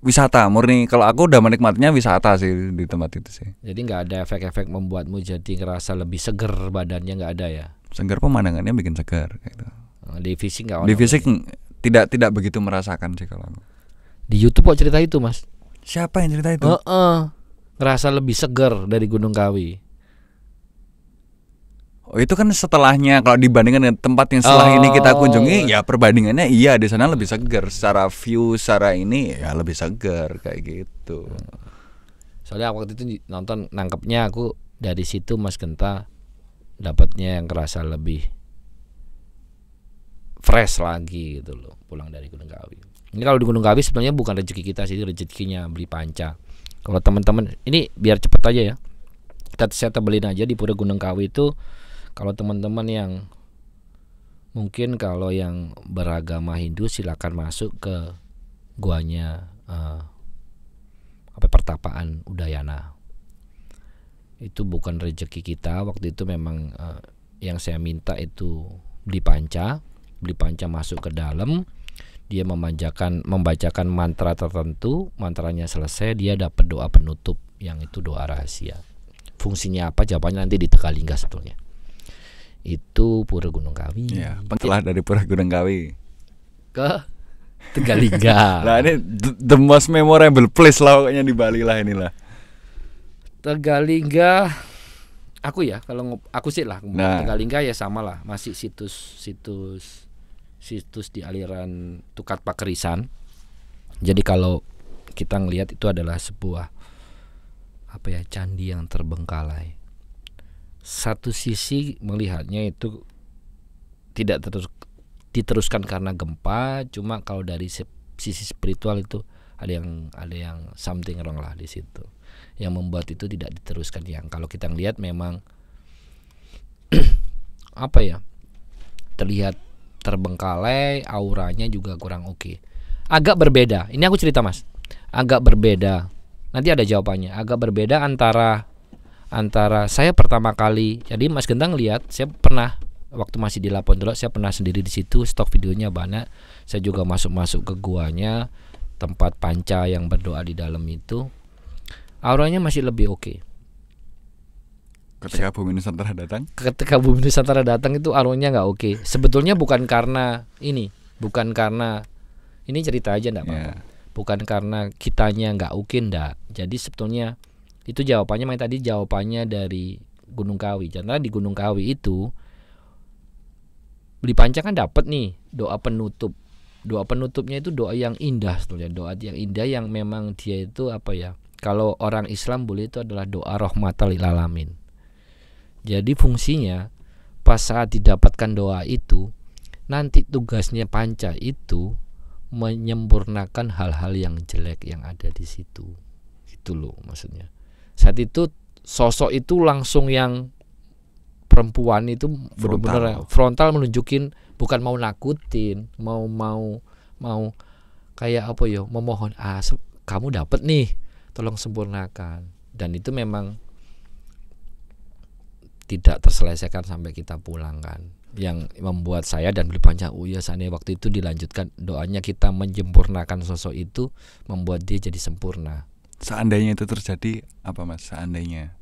wisata murni kalau aku udah menikmatinya wisata sih di tempat itu sih jadi nggak ada efek-efek membuatmu jadi ngerasa lebih seger badannya nggak ada ya Seger pemandangannya bikin segar gitu Eh, di fisik nggak di fisik tidak tidak begitu merasakan sih kalau di YouTube kok cerita itu mas siapa yang cerita itu uh -uh. ngerasa lebih segar dari Gunung Kawi Oh itu kan setelahnya kalau dibandingkan dengan tempat yang setelah oh. ini kita oh. kunjungi ya perbandingannya iya di sana lebih segar secara view secara ini ya lebih segar kayak gitu. Hmm. Soalnya waktu itu nonton nangkepnya aku dari situ Mas Genta dapatnya yang kerasa lebih fresh lagi gitu loh pulang dari Gunung Kawi. Ini kalau di Gunung Kawi sebenarnya bukan rezeki kita sih, rezekinya beli panca. Kalau teman-teman ini biar cepet aja ya. Kita saya tebelin aja di Pura Gunung Kawi itu kalau teman-teman yang mungkin kalau yang beragama Hindu silakan masuk ke guanya uh, apa pertapaan Udayana. Itu bukan rezeki kita waktu itu memang uh, yang saya minta itu beli panca beli panca masuk ke dalam dia memanjakan membacakan mantra tertentu mantranya selesai dia dapat doa penutup yang itu doa rahasia fungsinya apa jawabannya nanti di Tegalingga sebetulnya itu Pura Gunung Kawi ya, setelah dari Pura Gunung Kawi ke Tegalingga nah ini the most memorable place lah pokoknya di Bali lah inilah Tegalingga aku ya kalau aku sih lah nah. Tegalingga ya sama lah masih situs situs situs di aliran Tukat Pakerisan. Jadi kalau kita ngelihat itu adalah sebuah apa ya candi yang terbengkalai. Satu sisi melihatnya itu tidak terus diteruskan karena gempa, cuma kalau dari sisi spiritual itu ada yang ada yang something wrong lah di situ. Yang membuat itu tidak diteruskan yang kalau kita ngelihat memang apa ya? terlihat terbengkalai, auranya juga kurang oke. Okay. Agak berbeda. Ini aku cerita, Mas. Agak berbeda. Nanti ada jawabannya. Agak berbeda antara antara saya pertama kali. Jadi Mas Gendang lihat, saya pernah waktu masih di Lapon dulu, saya pernah sendiri di situ, stok videonya banyak. Saya juga masuk-masuk ke guanya, tempat panca yang berdoa di dalam itu. Auranya masih lebih oke. Okay Ketika Bumi Nusantara datang? Ketika Bumi Nusantara datang itu arunya nggak oke. Sebetulnya bukan karena ini, bukan karena ini cerita aja nggak apa-apa. Yeah. Bukan karena kitanya nggak oke okay, ndak. Jadi sebetulnya itu jawabannya main tadi jawabannya dari Gunung Kawi. Karena di Gunung Kawi itu beli panjang kan dapat nih doa penutup. Doa penutupnya itu doa yang indah sebetulnya, doa yang indah yang memang dia itu apa ya? Kalau orang Islam boleh itu adalah doa rahmatal lil alamin jadi fungsinya pas saat didapatkan doa itu nanti tugasnya panca itu menyempurnakan hal-hal yang jelek yang ada di situ. Itu loh maksudnya. Saat itu sosok itu langsung yang perempuan itu benar-benar frontal. frontal menunjukin bukan mau nakutin, mau mau mau kayak apa yo ya, memohon ah kamu dapat nih, tolong sempurnakan. Dan itu memang tidak terselesaikan sampai kita pulang kan yang membuat saya dan beli panca uya oh sana waktu itu dilanjutkan doanya kita menjempurnakan sosok itu membuat dia jadi sempurna seandainya itu terjadi apa mas seandainya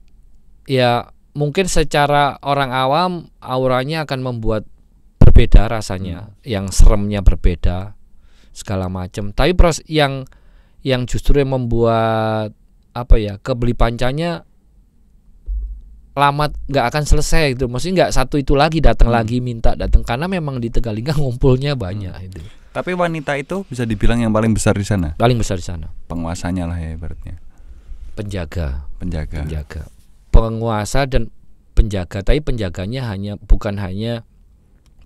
ya mungkin secara orang awam auranya akan membuat berbeda rasanya hmm. yang seremnya berbeda segala macam tapi pros yang yang justru yang membuat apa ya kebeli pancanya lama nggak akan selesai itu. Maksudnya nggak satu itu lagi datang hmm. lagi minta datang karena memang di Tegalingga ngumpulnya banyak hmm. itu. Tapi wanita itu bisa dibilang yang paling besar di sana. Paling besar di sana. Penguasanya lah ya ibaratnya. Penjaga. Penjaga. Penjaga. Penguasa dan penjaga. Tapi penjaganya hanya bukan hanya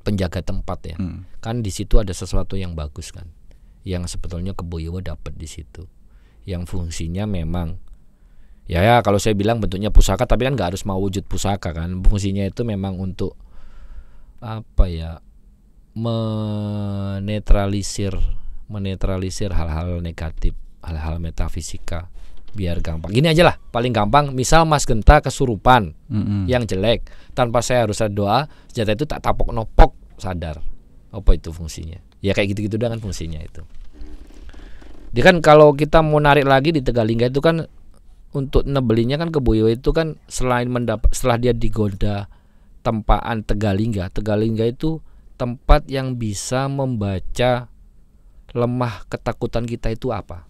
penjaga tempat ya. Hmm. Kan di situ ada sesuatu yang bagus kan. Yang sebetulnya Keboyewa dapat di situ. Yang fungsinya memang ya ya kalau saya bilang bentuknya pusaka tapi kan nggak harus mau wujud pusaka kan fungsinya itu memang untuk apa ya menetralisir menetralisir hal-hal negatif hal-hal metafisika biar gampang gini aja lah paling gampang misal mas genta kesurupan mm-hmm. yang jelek tanpa saya harus ada doa senjata itu tak tapok nopok sadar apa itu fungsinya ya kayak gitu-gitu dengan fungsinya itu dia kan kalau kita mau narik lagi di Tegalingga itu kan untuk nebelinya kan ke Boyo itu kan selain mendapat setelah dia digoda tempaan Tegalingga, Tegalingga itu tempat yang bisa membaca lemah ketakutan kita itu apa.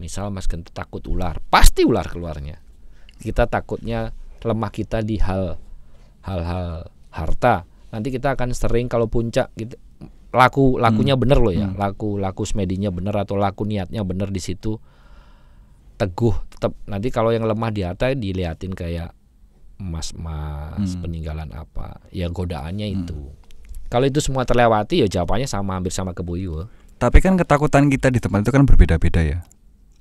Misal Mas Kentut takut ular, pasti ular keluarnya. Kita takutnya lemah kita di hal hal-hal harta. Nanti kita akan sering kalau puncak gitu, laku lakunya hmm. bener loh ya, hmm. laku laku smedinya bener atau laku niatnya bener di situ teguh tetap nanti kalau yang lemah di atas diliatin kayak emas-emas hmm. peninggalan apa ya godaannya hmm. itu kalau itu semua terlewati ya jawabannya sama hampir sama kebuyul tapi kan ketakutan kita di tempat itu kan berbeda-beda ya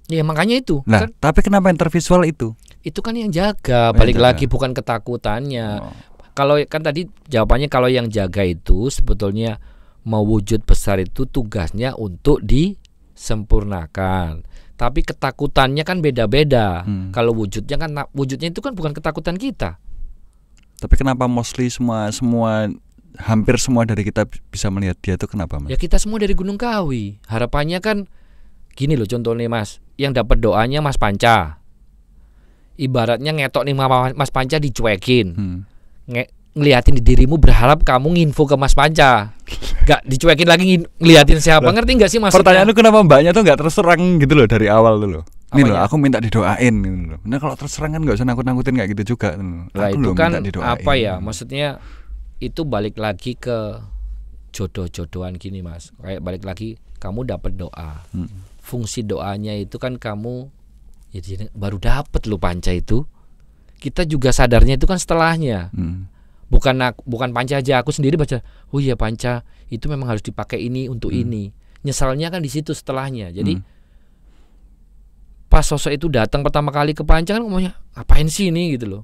Ya makanya itu. Nah, kan, tapi kenapa yang tervisual itu? Itu kan yang jaga. Balik jaga. lagi bukan ketakutannya. Oh. Kalau kan tadi jawabannya kalau yang jaga itu sebetulnya mewujud besar itu tugasnya untuk disempurnakan tapi ketakutannya kan beda-beda. Hmm. Kalau wujudnya kan wujudnya itu kan bukan ketakutan kita. Tapi kenapa mostly semua semua hampir semua dari kita bisa melihat dia itu kenapa, Mas? Ya kita semua dari Gunung Kawi. Harapannya kan gini loh contohnya, Mas. Yang dapat doanya Mas Panca. Ibaratnya ngetok nih Mas Panca dicuekin. Hmm ngeliatin di dirimu berharap kamu nginfo ke Mas Panca Gak dicuekin lagi ngeliatin siapa ngerti gak sih mas Pertanyaan lu kenapa mbaknya tuh nggak terserang gitu loh dari awal dulu Nih loh, ya? aku minta didoain gitu Nah kalau terserang kan gak usah nangkut-nangkutin kayak gitu juga. Nah, itu kan apa ya? Maksudnya itu balik lagi ke jodoh-jodohan gini mas. Kayak balik lagi kamu dapat doa. Hmm. Fungsi doanya itu kan kamu ya baru dapat lo panca itu. Kita juga sadarnya itu kan setelahnya. Hmm bukan aku, bukan panca aja aku sendiri baca oh iya panca itu memang harus dipakai ini untuk hmm. ini nyesalnya kan di situ setelahnya jadi hmm. pas sosok itu datang pertama kali ke panca kan ngomongnya ngapain sih ini gitu loh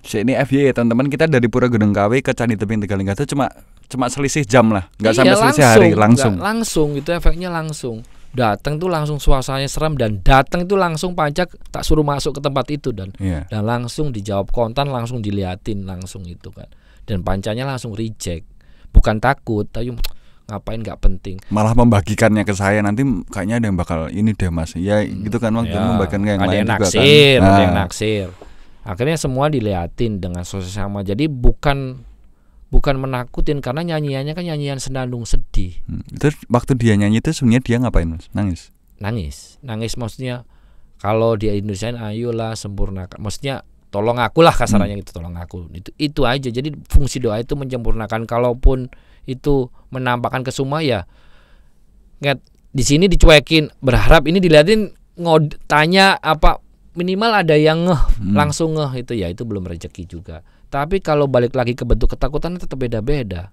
si ini FY ya teman-teman kita dari Pura Gedengkawi ke Candi Tebing Tegalengga itu cuma cuma selisih jam lah nggak iya, sampai selisih langsung, hari langsung gak, langsung itu efeknya langsung datang tuh langsung suasananya serem dan datang itu langsung pajak tak suruh masuk ke tempat itu dan yeah. dan langsung dijawab kontan langsung diliatin langsung itu kan dan pancanya langsung reject bukan takut tapi ngapain nggak penting malah membagikannya ke saya nanti kayaknya ada yang bakal ini deh mas ya hmm, gitu kan waktu yeah. membagikan yang ada lain yang juga kan? naksir, kan nah. ada yang nah. naksir akhirnya semua diliatin dengan sosial sama jadi bukan bukan menakutin karena nyanyiannya kan nyanyian senandung sedih hmm. terus waktu dia nyanyi itu sebenarnya dia ngapain mas nangis nangis nangis maksudnya kalau dia Indonesia ayolah sempurna. maksudnya tolong aku lah kasarannya hmm. itu tolong aku itu itu aja jadi fungsi doa itu menyempurnakan kalaupun itu menampakkan kesuma ya nggak di sini dicuekin berharap ini dilihatin ngod tanya apa minimal ada yang ngeh hmm. langsung ngeh itu ya itu belum rezeki juga tapi kalau balik lagi ke bentuk ketakutan tetap beda-beda.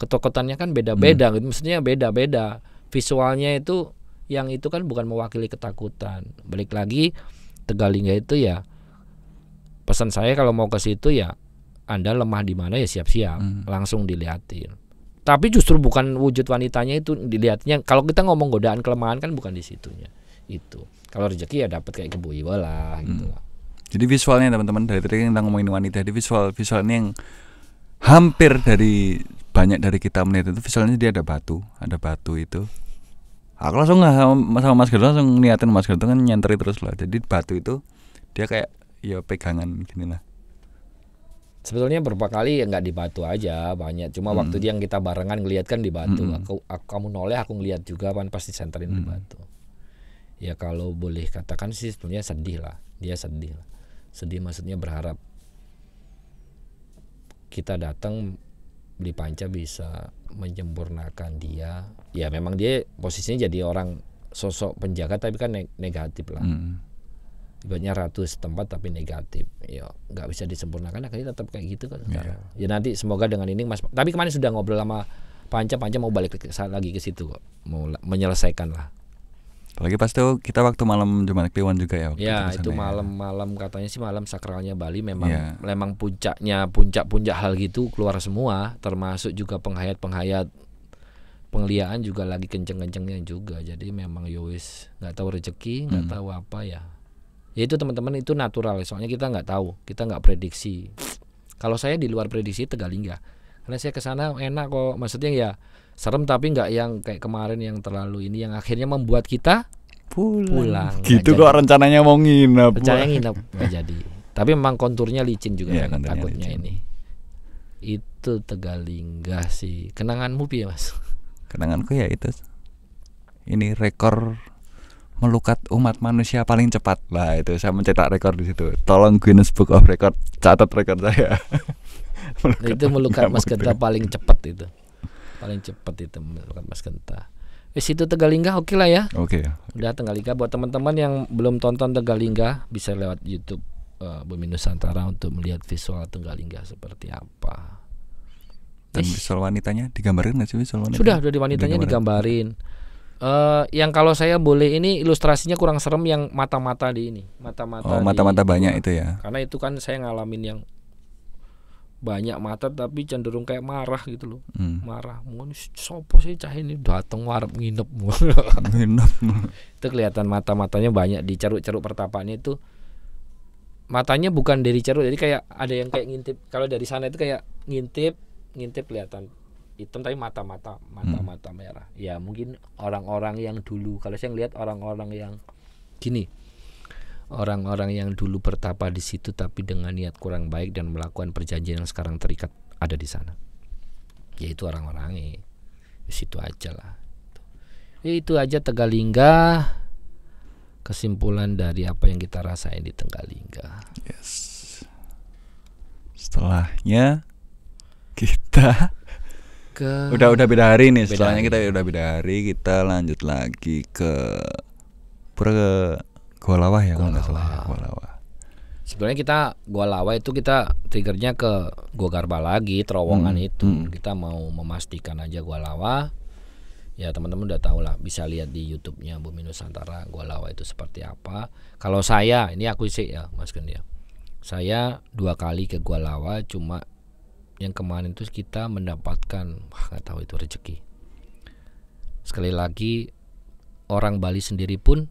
Ketakutannya kan beda-beda, hmm. Gitu. maksudnya beda-beda. Visualnya itu yang itu kan bukan mewakili ketakutan. Balik lagi Tegalingga itu ya pesan saya kalau mau ke situ ya Anda lemah di mana ya siap-siap, hmm. langsung dilihatin. Tapi justru bukan wujud wanitanya itu dilihatnya. Kalau kita ngomong godaan kelemahan kan bukan di situnya. Itu. Kalau rezeki ya dapat kayak keboiwa lah gitu hmm. gitu lah jadi visualnya teman-teman dari tadi kita ngomongin wanita jadi visual visual ini yang hampir dari banyak dari kita melihat itu visualnya dia ada batu ada batu itu aku langsung nggak sama, sama mas Gerto langsung niatin mas itu kan nyentri terus lah jadi batu itu dia kayak ya pegangan gini lah sebetulnya berapa kali ya nggak di batu aja banyak cuma hmm. waktu dia yang kita barengan ngelihat kan di batu hmm. aku, aku kamu noleh aku ngeliat juga kan pasti senterin hmm. di batu ya kalau boleh katakan sih sebetulnya sedih lah dia sedih lah sedih maksudnya berharap kita datang beli panca bisa menyempurnakan dia ya memang dia posisinya jadi orang sosok penjaga tapi kan negatif lah hmm. Ibaratnya ratu setempat tapi negatif ya nggak bisa disempurnakan akhirnya tetap kayak gitu kan yeah. Iya. ya nanti semoga dengan ini mas tapi kemarin sudah ngobrol sama panca panca mau balik lagi ke situ kok mau menyelesaikan lah Apalagi pas itu kita waktu malam Jumat Kliwon juga ya. ya itu, itu malam-malam ya. katanya sih malam sakralnya Bali memang ya. memang puncaknya puncak-puncak hal gitu keluar semua, termasuk juga penghayat-penghayat penglihatan juga lagi kenceng-kencengnya juga. Jadi memang Yowis ya nggak tahu rezeki, nggak hmm. tahu apa ya. Ya itu teman-teman itu natural, soalnya kita nggak tahu, kita nggak prediksi. Kalau saya di luar prediksi Tegalingga, karena saya kesana enak kok, maksudnya ya serem tapi nggak yang kayak kemarin yang terlalu ini yang akhirnya membuat kita pulang, pulang. gitu kok rencananya mau nginep rencananya nginep nggak jadi tapi memang konturnya licin juga ya, kan, takutnya licin. ini itu tegalingga sih kenanganmu mupi mas kenanganku ya itu ini rekor melukat umat manusia paling cepat lah itu saya mencetak rekor di situ tolong Guinness Book of Record catat rekor saya melukat itu melukat mas kita paling cepat itu paling cepat itu menurut Mas Genta Di eh, situ Tegalingga oke okay lah ya. Oke. Okay, Udah Tegalingga buat teman-teman yang belum tonton Tegalingga bisa lewat YouTube uh, Bumi Nusantara untuk melihat visual Tegalingga seperti apa. Dan visual wanitanya digambarin nggak sih visual wanitanya? Sudah, sudah di wanitanya digambarin. Uh, yang kalau saya boleh ini ilustrasinya kurang serem yang mata-mata di ini, mata-mata. Oh, mata-mata banyak itu ya. Karena itu kan saya ngalamin yang banyak mata tapi cenderung kayak marah gitu loh hmm. marah mungkin sopo sih cah ini dateng warap nginep nginep itu kelihatan mata matanya banyak di ceruk pertapaan itu matanya bukan dari ceruk jadi kayak ada yang kayak ngintip kalau dari sana itu kayak ngintip ngintip kelihatan hitam tapi mata mata mata hmm. mata merah ya mungkin orang-orang yang dulu kalau saya ngelihat orang-orang yang gini orang-orang yang dulu bertapa di situ tapi dengan niat kurang baik dan melakukan perjanjian yang sekarang terikat ada di sana yaitu orang-orang di ya situ aja lah ya itu aja Tegalingga kesimpulan dari apa yang kita rasain di Tegalingga yes setelahnya kita ke udah udah beda hari nih beda setelahnya hari. kita udah beda hari kita lanjut lagi ke pura Gua Lawa ya Gua Lawa. Salah, ya. Gua Lawa. Sebenarnya kita Gua Lawa itu kita triggernya ke Gua Garba lagi terowongan hmm. itu. Hmm. Kita mau memastikan aja Gua Lawa. Ya teman-teman udah tahu lah bisa lihat di YouTube-nya Bumi Nusantara Gua Lawa itu seperti apa. Kalau saya ini aku sih ya Mas Gendi ya. Saya dua kali ke Gua Lawa cuma yang kemarin itu kita mendapatkan wah nggak tahu itu rezeki sekali lagi orang Bali sendiri pun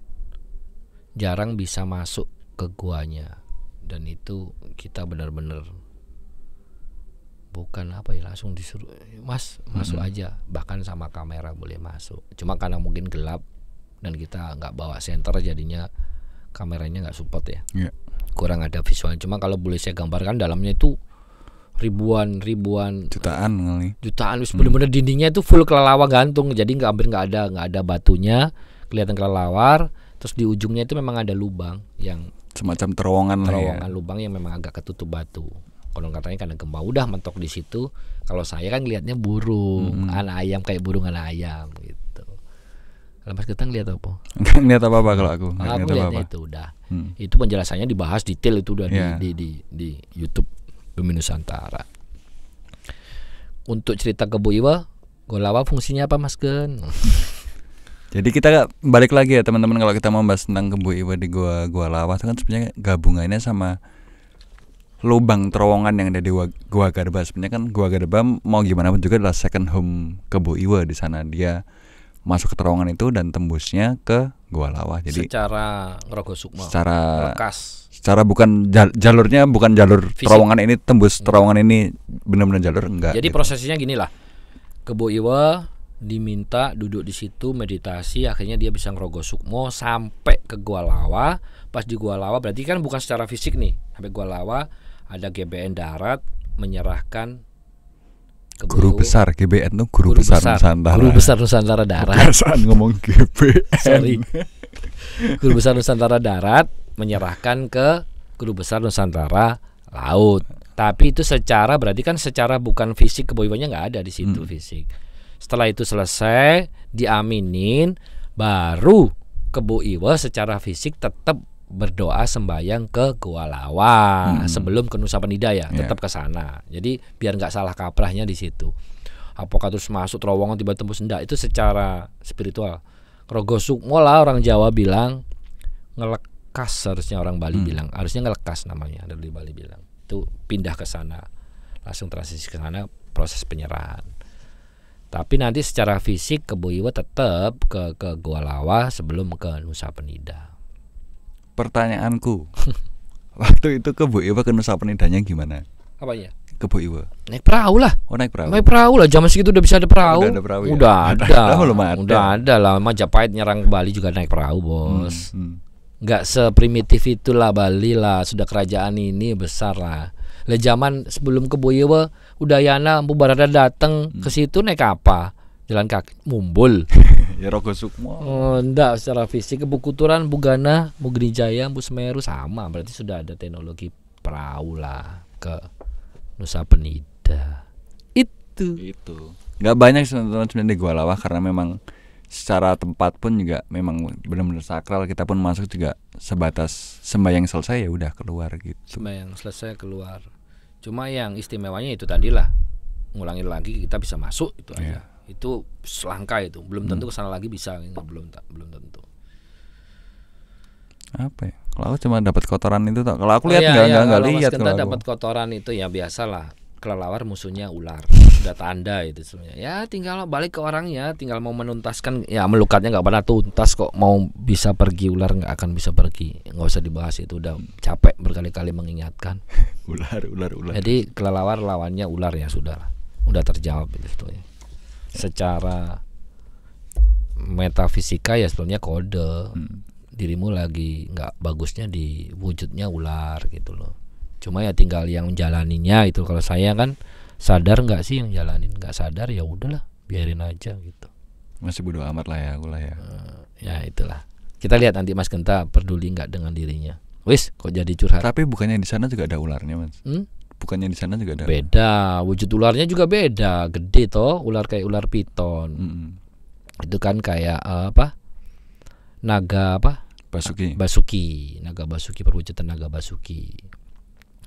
jarang bisa masuk ke guanya dan itu kita benar-benar bukan apa ya langsung disuruh mas masuk hmm. aja bahkan sama kamera boleh masuk cuma karena mungkin gelap dan kita nggak bawa senter jadinya kameranya nggak support ya yeah. kurang ada visual cuma kalau boleh saya gambarkan dalamnya itu ribuan ribuan jutaan kali jutaan hmm. benar-benar dindingnya itu full kelelawar gantung jadi nggak hampir nggak ada nggak ada batunya kelihatan kelelawar terus di ujungnya itu memang ada lubang yang semacam terowongan ya. terowongan ya. lubang yang memang agak ketutup batu kalau katanya karena gempa udah mentok di situ kalau saya kan lihatnya burung -hmm. anak ayam kayak burung anak ayam gitu kalau Mas Ketang lihat apa? ngeliat apa-apa kalau aku. nah, aku lihat apa -apa. itu udah. Hmm. Itu penjelasannya dibahas detail itu udah yeah. di, iya. di, di, di YouTube Bumi Nusantara. Untuk cerita ke Bu Iwa, Golawa fungsinya apa Mas Ken? Jadi kita balik lagi ya teman-teman kalau kita mau bahas tentang kebu iwa di gua gua lawas kan sebenarnya gabungannya sama lubang terowongan yang ada di gua, gua Garba sebenarnya kan gua Garba mau gimana pun juga adalah second home kebu iwa di sana dia masuk ke terowongan itu dan tembusnya ke gua lawas jadi secara Rogo Sukma secara Lekas. secara bukan jalurnya bukan jalur Fisik. terowongan ini tembus hmm. terowongan ini benar-benar jalur enggak jadi gitu. prosesnya gini lah kebu iwa diminta duduk di situ meditasi akhirnya dia bisa ngerogo sukmo sampai ke gua lawa pas di gua lawa berarti kan bukan secara fisik nih sampai gua lawa ada GBN darat menyerahkan ke guru, guru besar GBN tuh guru, guru besar, besar Nusantara guru besar Nusantara darat Bukasan ngomong GBN guru besar Nusantara darat menyerahkan ke guru besar Nusantara laut tapi itu secara berarti kan secara bukan fisik keboibannya nggak ada di situ hmm. fisik setelah itu selesai, diaminin, baru Kebu Iwa secara fisik tetap berdoa sembahyang ke Goa Lawa hmm. sebelum ke Nusa Penida ya, yeah. tetap ke sana. Jadi biar nggak salah kaprahnya di situ. Apakah terus masuk terowongan tiba tiba tembus ndak itu secara spiritual. Rogo Sukmo lah orang Jawa bilang ngelekas harusnya orang Bali hmm. bilang, harusnya ngelekas namanya dari Bali bilang. Itu pindah ke sana. Langsung transisi ke sana proses penyerahan. Tapi nanti secara fisik ke Boyolali tetap ke ke Gua Lawa sebelum ke Nusa Penida. Pertanyaanku, waktu itu ke ke Nusa Penidanya gimana? Apa ya? Ke Naik perahu lah. Oh naik perahu. Naik perahu lah. Zaman segitu udah bisa ada perahu. Udah ada perahu. Ya? Udah ya? ada. Perahu ada. Udah ada lah. Majapahit nyerang ke Bali juga naik perahu bos. Hmm, hmm. Gak seprimitif itulah Bali lah. Sudah kerajaan ini besar lah Le zaman sebelum ke Boyewa Udayana Empu Barada datang hmm. ke situ naik apa? Jalan kaki mumbul. ya Rogo Sukmo. Oh, enggak secara fisik Bukuturan, Bugana, Mugnijaya, Mbu Semeru sama. Berarti sudah ada teknologi perahu lah ke Nusa Penida. Itu. Itu. Enggak banyak teman-teman sebenarnya di Gua karena memang secara tempat pun juga memang benar-benar sakral kita pun masuk juga sebatas sembahyang selesai ya udah keluar gitu sembahyang selesai keluar cuma yang istimewanya itu tadi lah, ngulangi lagi kita bisa masuk itu yeah. aja iya. itu selangkah itu belum tentu hmm. kesana lagi bisa gitu. belum belum tentu apa ya kalau aku cuma dapat kotoran itu tak kalau aku oh lihat nggak oh, iya, nggak iya, lihat kalau dapat kotoran itu ya biasalah kelelawar musuhnya ular sudah tanda itu sebenarnya ya tinggal balik ke orangnya tinggal mau menuntaskan ya melukatnya nggak pernah tuntas kok mau bisa pergi ular nggak akan bisa pergi nggak usah dibahas itu udah capek berkali-kali mengingatkan ular ular ular jadi kelelawar lawannya ular ya sudah udah terjawab itu ya. secara metafisika ya sebetulnya kode hmm. dirimu lagi nggak bagusnya di wujudnya ular gitu loh cuma ya tinggal yang menjalaninya itu kalau saya kan sadar nggak sih yang jalanin nggak sadar ya udahlah biarin aja gitu masih bodo amat lah ya aku lah ya eh, ya itulah kita lihat nanti Mas Genta peduli nggak dengan dirinya wis kok jadi curhat tapi bukannya di sana juga ada ularnya Mas hmm? bukannya di sana juga ada beda wujud ularnya juga beda gede toh ular kayak ular piton mm -hmm. itu kan kayak uh, apa naga apa Basuki Basuki naga Basuki perwujudan naga Basuki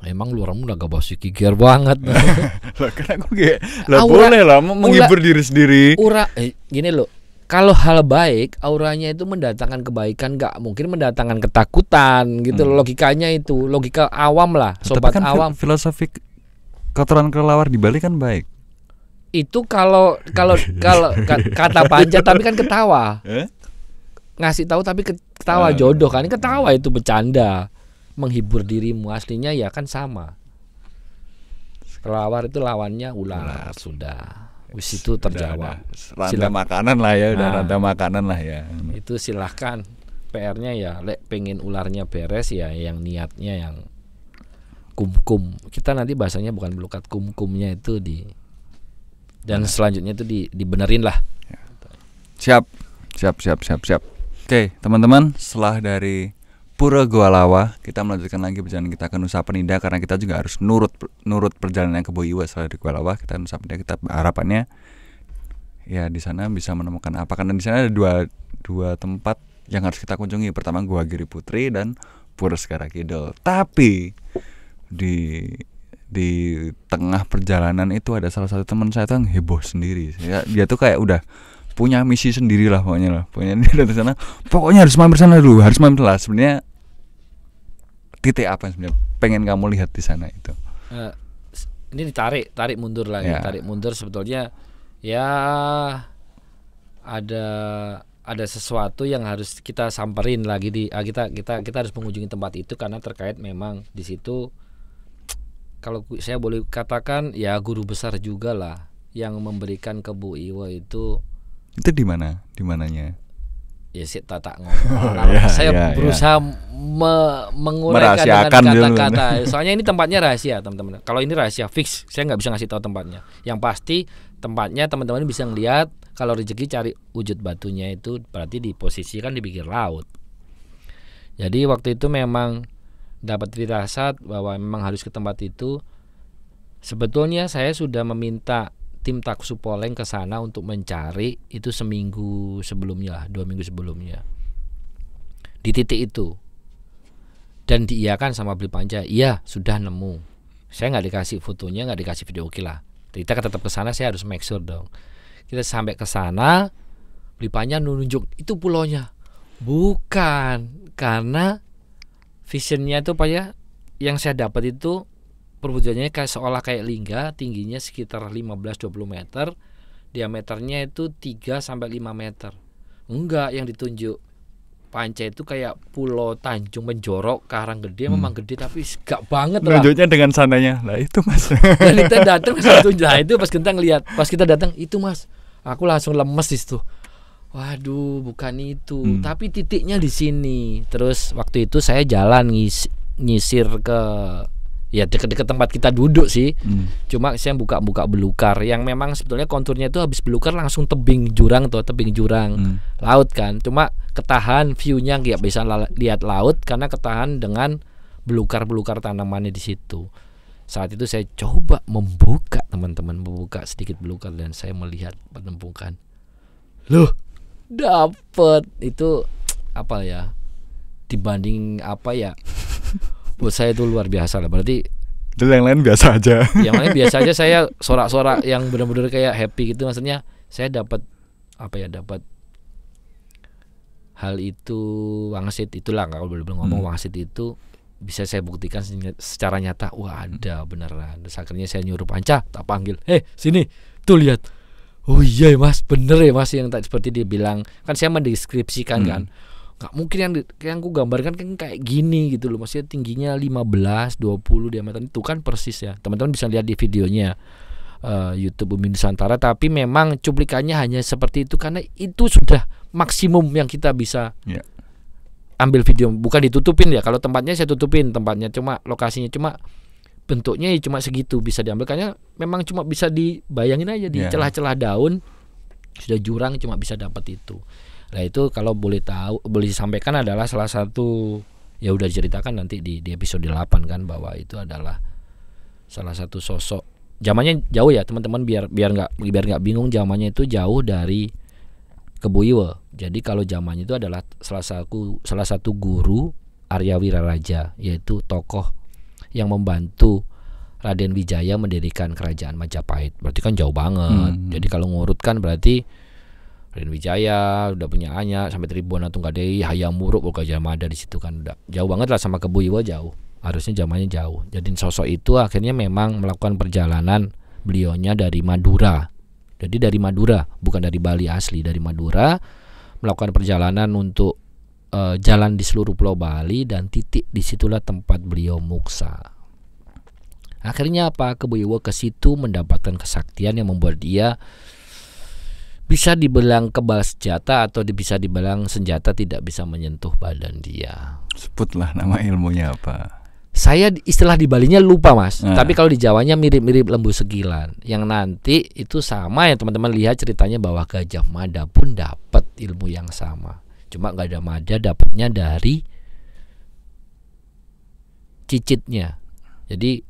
Emang lu orang udah gak bawa Gear banget Lah kan aku kayak Lah boleh lah menghibur diri sendiri Ura eh, Gini loh kalau hal baik auranya itu mendatangkan kebaikan gak mungkin mendatangkan ketakutan gitu hmm. logikanya itu logika awam lah sobat Tapi kan awam filosofi kotoran kelelawar di Bali kan baik itu kalau kalau kalau kata panjat tapi kan ketawa eh? ngasih tahu tapi ketawa ah. jodoh kan ketawa itu bercanda menghibur dirimu aslinya ya kan sama kelawar itu lawannya ular, nah, sudah wis itu terjawab Sudah makanan lah ya udah nah, makanan lah ya itu silahkan PR-nya ya lek pengen ularnya beres ya yang niatnya yang kum -kum. kita nanti bahasanya bukan belukat kumnya itu di dan nah. selanjutnya itu di, dibenerin lah ya. siap siap siap siap siap oke teman-teman setelah dari Pura Gualawa. kita melanjutkan lagi perjalanan kita ke Nusa Penida karena kita juga harus nurut nurut perjalanan ke Boyuwa setelah di Gualawa. kita Nusa Penida kita harapannya ya di sana bisa menemukan apa karena di sana ada dua dua tempat yang harus kita kunjungi pertama Gua Giri Putri dan Pura Segara Kidul tapi di di tengah perjalanan itu ada salah satu teman saya tuh yang heboh sendiri ya, dia tuh kayak udah punya misi sendiri lah pokoknya lah pokoknya dia datang sana pokoknya harus mampir sana dulu harus mampir lah sebenarnya titik apa sebenarnya pengen kamu lihat di sana itu uh, ini ditarik tarik mundur lagi ya. tarik mundur sebetulnya ya ada ada sesuatu yang harus kita samperin lagi di ah, kita kita kita harus mengunjungi tempat itu karena terkait memang di situ kalau saya boleh katakan ya guru besar juga lah yang memberikan ke Bu Iwo itu itu di mana? Di mananya? Ya sih tak ngomong. ya, saya ya, berusaha ya. Me menguraikan dengan kata-kata. Soalnya ini tempatnya rahasia, teman-teman. Kalau ini rahasia fix, saya nggak bisa ngasih tahu tempatnya. Yang pasti tempatnya teman-teman bisa ngelihat kalau rezeki cari wujud batunya itu berarti di posisi kan di pinggir laut. Jadi waktu itu memang dapat dirasat bahwa memang harus ke tempat itu. Sebetulnya saya sudah meminta tim Taksu Poleng ke sana untuk mencari itu seminggu sebelumnya, dua minggu sebelumnya. Di titik itu. Dan diiakan sama Beli panja, iya sudah nemu. Saya nggak dikasih fotonya, nggak dikasih video, oke lah. Kita tetap ke sana, saya harus make sure dong. Kita sampai ke sana, Beli panja nunjuk, itu pulaunya. Bukan, karena visionnya itu pak ya? Yang saya dapat itu perwujudannya kayak seolah kayak lingga tingginya sekitar 15-20 meter diameternya itu 3 sampai 5 meter enggak yang ditunjuk Panca itu kayak pulau Tanjung Menjorok Karang Gede hmm. memang gede tapi gak banget lah. Lanjutnya dengan sananya lah itu mas. Dan nah, kita datang satu nah itu pas kita ngeliat pas kita datang itu mas aku langsung lemes di situ. Waduh bukan itu hmm. tapi titiknya di sini. Terus waktu itu saya jalan ngis, nyisir ke ya deket-deket tempat kita duduk sih hmm. cuma saya buka-buka belukar yang memang sebetulnya konturnya itu habis belukar langsung tebing jurang tuh tebing jurang hmm. laut kan cuma ketahan viewnya nggak bisa lihat laut karena ketahan dengan belukar-belukar tanamannya di situ saat itu saya coba membuka teman-teman membuka sedikit belukar dan saya melihat penumpukan loh dapat itu apa ya dibanding apa ya buat saya itu luar biasa lah berarti itu yang lain biasa aja. Yang lain biasa aja saya sorak-sorak yang benar-benar kayak happy gitu maksudnya saya dapat apa ya dapat hal itu wangsit itulah kalau belum ngomong hmm. wangsit itu bisa saya buktikan secara nyata wah hmm. ada beneran Terus saya nyuruh panca tak panggil eh hey, sini tuh lihat oh iya ya, mas bener ya mas yang tak seperti dibilang kan saya mendeskripsikan hmm. kan nggak mungkin yang yang ku gambarkan kan kayak gini gitu loh maksudnya tingginya 15 20 diameter itu kan persis ya teman-teman bisa lihat di videonya uh, YouTube Bumi Nusantara tapi memang cuplikannya hanya seperti itu karena itu sudah maksimum yang kita bisa yeah. ambil video bukan ditutupin ya kalau tempatnya saya tutupin tempatnya cuma lokasinya cuma bentuknya ya cuma segitu bisa diambil karena memang cuma bisa dibayangin aja di ya. celah-celah yeah. daun sudah jurang cuma bisa dapat itu Nah itu kalau boleh tahu boleh disampaikan adalah salah satu ya udah ceritakan nanti di, di episode 8 kan bahwa itu adalah salah satu sosok zamannya jauh ya teman-teman biar biar nggak biar nggak bingung zamannya itu jauh dari Keboiwe. Jadi kalau zamannya itu adalah salah satu salah satu guru Arya Wiraraja yaitu tokoh yang membantu Raden Wijaya mendirikan kerajaan Majapahit. Berarti kan jauh banget. Hmm. Jadi kalau ngurutkan berarti Raden Wijaya udah punya Anya sampai Tribuna Hayam Hayamuruk Boga Jamada di situ kan udah jauh banget lah sama Kebuiwa jauh harusnya zamannya jauh jadi sosok itu akhirnya memang melakukan perjalanan beliaunya dari Madura jadi dari Madura bukan dari Bali asli dari Madura melakukan perjalanan untuk e, jalan di seluruh Pulau Bali dan titik disitulah tempat beliau muksa akhirnya apa Kebuiwa ke situ mendapatkan kesaktian yang membuat dia bisa dibilang kebal senjata atau bisa dibilang senjata tidak bisa menyentuh badan dia. Sebutlah nama ilmunya apa. Saya istilah di Balinya lupa mas, nah. tapi kalau di Jawanya mirip-mirip lembu segilan. Yang nanti itu sama ya teman-teman lihat ceritanya bahwa gajah mada pun dapat ilmu yang sama. Cuma gak ada mada dapatnya dari cicitnya. Jadi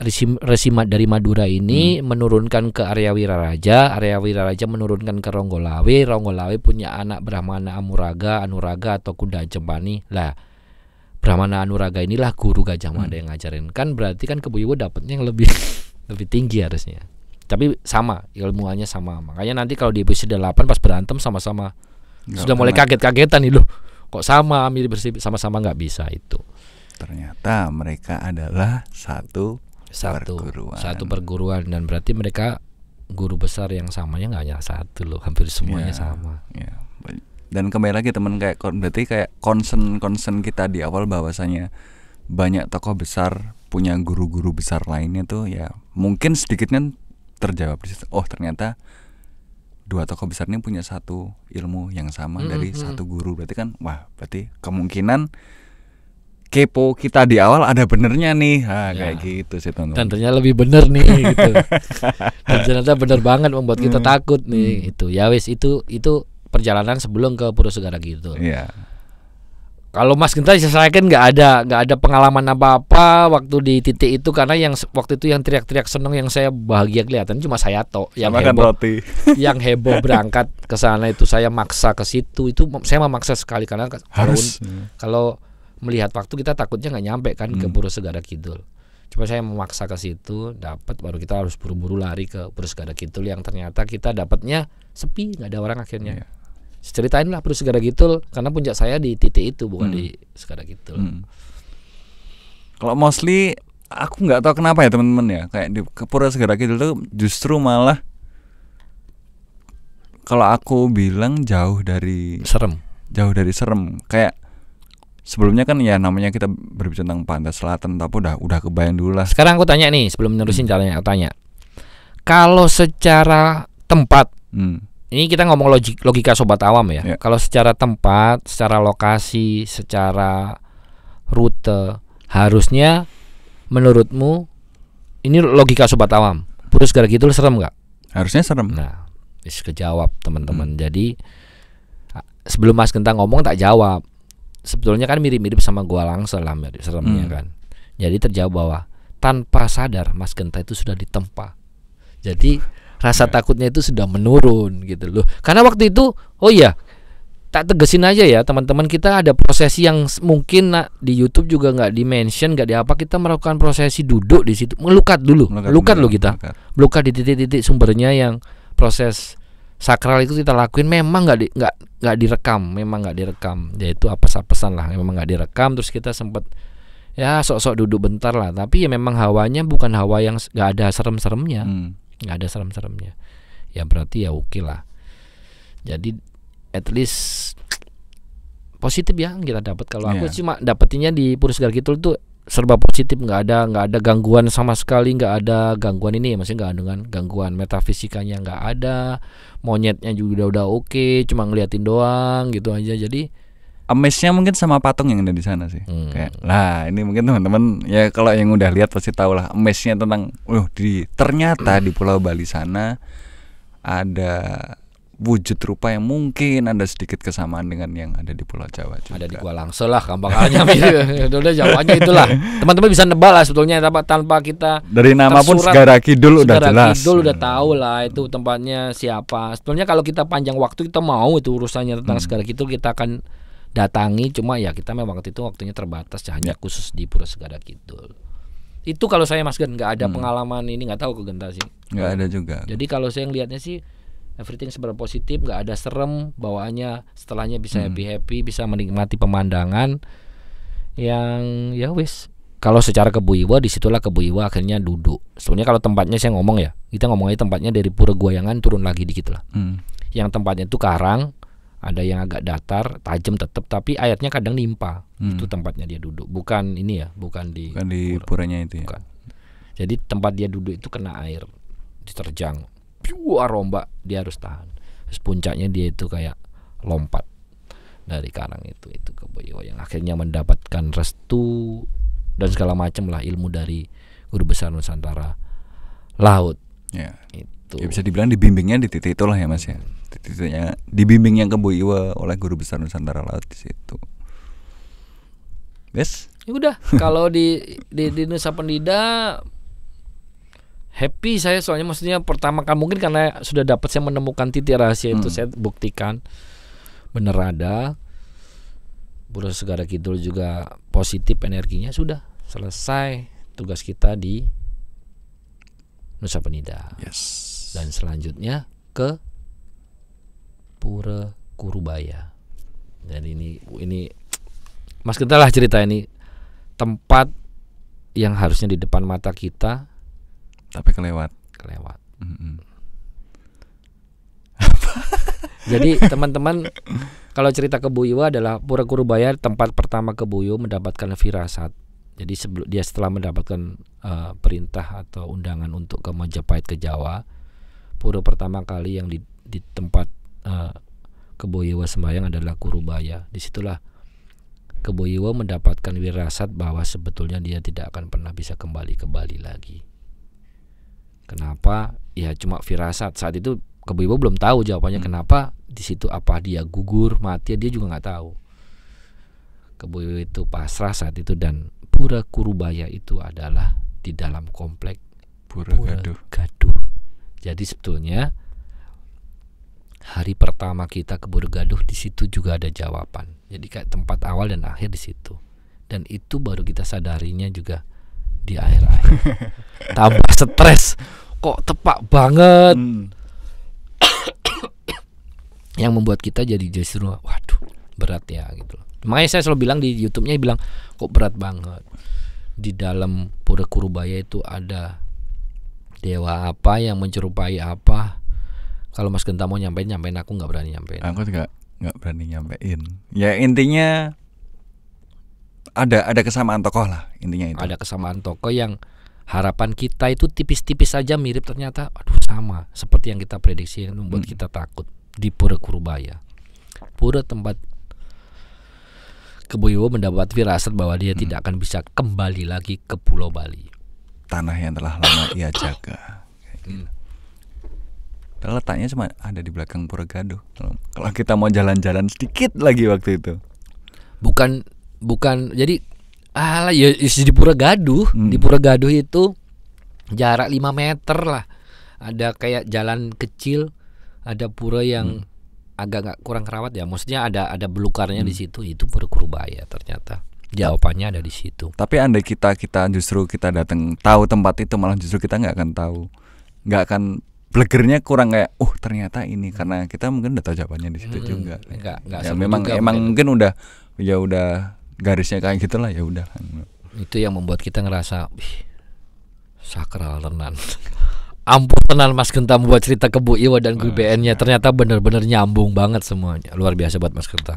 resim, Resimat dari Madura ini hmm. menurunkan ke area Wiraraja, area Wiraraja menurunkan ke Ronggolawe, Ronggolawe punya anak Brahmana Amuraga, Anuraga atau Kuda Jempani. Lah, Brahmana Anuraga inilah guru Gajah Mada hmm. yang ngajarin. Kan berarti kan Kebuyuwo dapatnya yang lebih lebih tinggi harusnya. Tapi sama, ilmuannya sama. Makanya nanti kalau di episode 8 pas berantem sama-sama sudah mulai kaget-kagetan nih loh. Kok sama mirip bersih sama-sama nggak bisa itu. Ternyata mereka adalah satu satu perguruan. satu perguruan dan berarti mereka guru besar yang samanya nggak hanya satu loh hampir semuanya yeah, sama yeah. dan kembali lagi teman kayak berarti kayak concern concern kita di awal bahwasanya banyak tokoh besar punya guru-guru besar lainnya tuh ya mungkin sedikitnya terjawab di situ oh ternyata dua tokoh besar ini punya satu ilmu yang sama mm -hmm. dari satu guru berarti kan wah berarti kemungkinan kepo kita di awal ada benernya nih ha, ah, ya. kayak gitu sih teman dan ternyata lebih bener nih gitu dan ternyata bener banget membuat kita hmm. takut nih hmm. itu ya wis itu itu perjalanan sebelum ke Purwosegara gitu ya. kalau Mas Genta diselesaikan nggak ada nggak ada pengalaman apa apa waktu di titik itu karena yang waktu itu yang teriak-teriak seneng yang saya bahagia kelihatan cuma saya to yang Sama kan heboh roti. yang heboh berangkat ke sana itu saya maksa ke situ itu saya memaksa sekali karena harus hmm. kalau, kalau melihat waktu kita takutnya nggak nyampe kan hmm. ke Segara Kidul. Cuma saya memaksa ke situ, dapat baru kita harus buru-buru lari ke Segara Kidul yang ternyata kita dapatnya sepi, nggak ada orang akhirnya. Yeah. Ceritain lah Segara Kidul karena puncak saya di titik itu bukan hmm. di Segara Kidul. Hmm. Kalau mostly aku nggak tahu kenapa ya teman-teman ya kayak di Pura Segara Kidul tuh justru malah kalau aku bilang jauh dari serem jauh dari serem kayak sebelumnya kan ya namanya kita berbicara tentang pantai selatan tapi udah udah kebayang dulu lah sekarang aku tanya nih sebelum nerusin hmm. caranya aku tanya kalau secara tempat hmm. ini kita ngomong logik, logika sobat awam ya yeah. kalau secara tempat secara lokasi secara rute harusnya menurutmu ini logika sobat awam Purus gara gitu serem nggak harusnya serem nah is kejawab teman-teman hmm. jadi sebelum Mas kentang ngomong tak jawab sebetulnya kan mirip-mirip sama gua langsung lah seremnya hmm. kan. Jadi terjawab bahwa tanpa sadar Mas Genta itu sudah ditempa. Jadi rasa ya. takutnya itu sudah menurun gitu loh. Karena waktu itu oh iya tak tegesin aja ya teman-teman kita ada prosesi yang mungkin nah, di YouTube juga nggak di mention nggak di apa kita melakukan prosesi duduk di situ melukat dulu melukat, melukat lo kita melukat. melukat di titik-titik sumbernya yang proses sakral itu kita lakuin memang nggak di nggak nggak direkam memang nggak direkam yaitu apa pesan lah memang nggak direkam terus kita sempet ya sok-sok duduk bentar lah tapi ya memang hawanya bukan hawa yang nggak ada serem-seremnya hmm. nggak hmm. ada serem-seremnya ya berarti ya oke okay lah jadi at least positif ya kita dapat kalau yeah. aku iya. cuma dapetinnya di Purus gitu tuh serba positif nggak ada nggak ada gangguan sama sekali nggak ada gangguan ini ya maksudnya nggak ada gangguan metafisikanya nggak ada monyetnya juga udah udah oke okay, cuma ngeliatin doang gitu aja jadi amesnya mungkin sama patung yang ada di sana sih hmm. kayak lah ini mungkin teman-teman ya kalau yang udah lihat pasti tau lah amesnya tentang uh di ternyata di Pulau Bali sana ada wujud rupa yang mungkin ada sedikit kesamaan dengan yang ada di Pulau Jawa juga. Ada di Gua Langsel lah, gampang halnya Udah jawabannya itulah. Teman-teman bisa nebak lah sebetulnya tanpa, tanpa kita dari nama tersurat, pun Segara Kidul udah Segara jelas. Kidul udah hmm. tahu lah itu tempatnya siapa. Sebetulnya kalau kita panjang waktu kita mau itu urusannya tentang hmm. Segara Kidul kita akan datangi cuma ya kita memang waktu itu waktunya terbatas hanya ya. khusus di Pura Segara Kidul itu kalau saya mas Gen nggak ada hmm. pengalaman ini nggak tahu ke Genta sih nggak ada juga jadi kalau saya ngelihatnya sih everything seberapa positif nggak ada serem bawaannya setelahnya bisa hmm. happy happy bisa menikmati pemandangan yang ya wis kalau secara kebu disitulah kebu akhirnya duduk sebenarnya kalau tempatnya saya ngomong ya kita ngomongnya tempatnya dari Pura Guayangan turun lagi dikit lah hmm. yang tempatnya itu karang ada yang agak datar tajam tetap tapi ayatnya kadang nimpa hmm. itu tempatnya dia duduk bukan ini ya bukan di bukan di puranya itu ya bukan. jadi tempat dia duduk itu kena air diterjang piu ombak dia harus tahan terus puncaknya dia itu kayak lompat dari karang itu itu ke Boyo yang akhirnya mendapatkan restu dan segala macam lah ilmu dari guru besar Nusantara laut ya. itu ya, bisa dibilang dibimbingnya di titik itulah ya mas ya hmm. titiknya dibimbingnya ke Boyo oleh guru besar Nusantara laut di situ yes ya udah kalau di di, di Nusa Penida happy saya soalnya maksudnya pertama kan mungkin karena sudah dapat saya menemukan titik rahasia hmm. itu saya buktikan bener ada Buruh Segara Kidul juga positif energinya sudah selesai tugas kita di Nusa Penida. Yes. Dan selanjutnya ke Pura Kurubaya. Dan ini ini Mas kita lah cerita ini tempat yang harusnya di depan mata kita tapi kelewat. Kelewat. Mm -hmm. Jadi teman-teman kalau cerita Buyu adalah Pura Kurubaya tempat pertama Buyu mendapatkan firasat. Jadi sebelum dia setelah mendapatkan uh, perintah atau undangan untuk ke Majapahit ke Jawa, Pura pertama kali yang di, di tempat uh, eh, Keboyewa sembahyang adalah Kurubaya. Disitulah Keboyewa mendapatkan wirasat bahwa sebetulnya dia tidak akan pernah bisa kembali ke Bali lagi. Kenapa? Ya cuma firasat. Saat itu Kebo belum tahu jawabannya hmm. kenapa di situ apa dia gugur mati dia juga nggak tahu. Kebo itu pasrah saat itu dan Pura Kurubaya itu adalah di dalam komplek Pura, Pura Gaduh. Gaduh. Jadi sebetulnya hari pertama kita ke Pura Gaduh di situ juga ada jawaban. Jadi kayak tempat awal dan akhir di situ. Dan itu baru kita sadarinya juga di akhir-akhir tambah stres kok tepak banget hmm. yang membuat kita jadi justru waduh berat ya gitu makanya saya selalu bilang di YouTube-nya bilang kok berat banget di dalam Pura Kurubaya itu ada dewa apa yang menyerupai apa kalau Mas Genta mau nyampein nyampein aku nggak berani nyampein aku juga nggak berani nyampein ya intinya ada ada kesamaan tokoh lah intinya itu. Ada kesamaan tokoh yang harapan kita itu tipis-tipis saja -tipis mirip ternyata aduh sama seperti yang kita prediksi yang membuat hmm. kita takut di Pura Kurubaya. Pura tempat Keboyowo mendapat firasat bahwa dia hmm. tidak akan bisa kembali lagi ke Pulau Bali. Tanah yang telah lama ia jaga. Gitu. Hmm. Letaknya cuma ada di belakang Pura Gaduh. Kalau kita mau jalan-jalan sedikit lagi waktu itu. Bukan bukan jadi lah ya, ya di Pura Gaduh, hmm. di Pura Gaduh itu jarak 5 meter lah. Ada kayak jalan kecil, ada pura yang hmm. agak nggak kurang kerawat ya. Maksudnya ada ada belukarnya hmm. di situ. Itu Pura Kurubaya ternyata. Jawabannya ada di situ. Tapi anda kita kita justru kita datang tahu tempat itu malah justru kita nggak akan tahu. nggak akan blegernya kurang kayak oh ternyata ini hmm. karena kita mungkin udah tahu jawabannya di situ hmm, juga. Enggak, enggak ya, memang juga, emang mungkin udah ya udah garisnya kayak gitulah ya udah itu yang membuat kita ngerasa sakral tenan ampun tenan Mas Kenta buat cerita ke Bu Iwa dan gue BN-nya ternyata bener-bener nyambung banget semuanya luar biasa buat Mas Kenta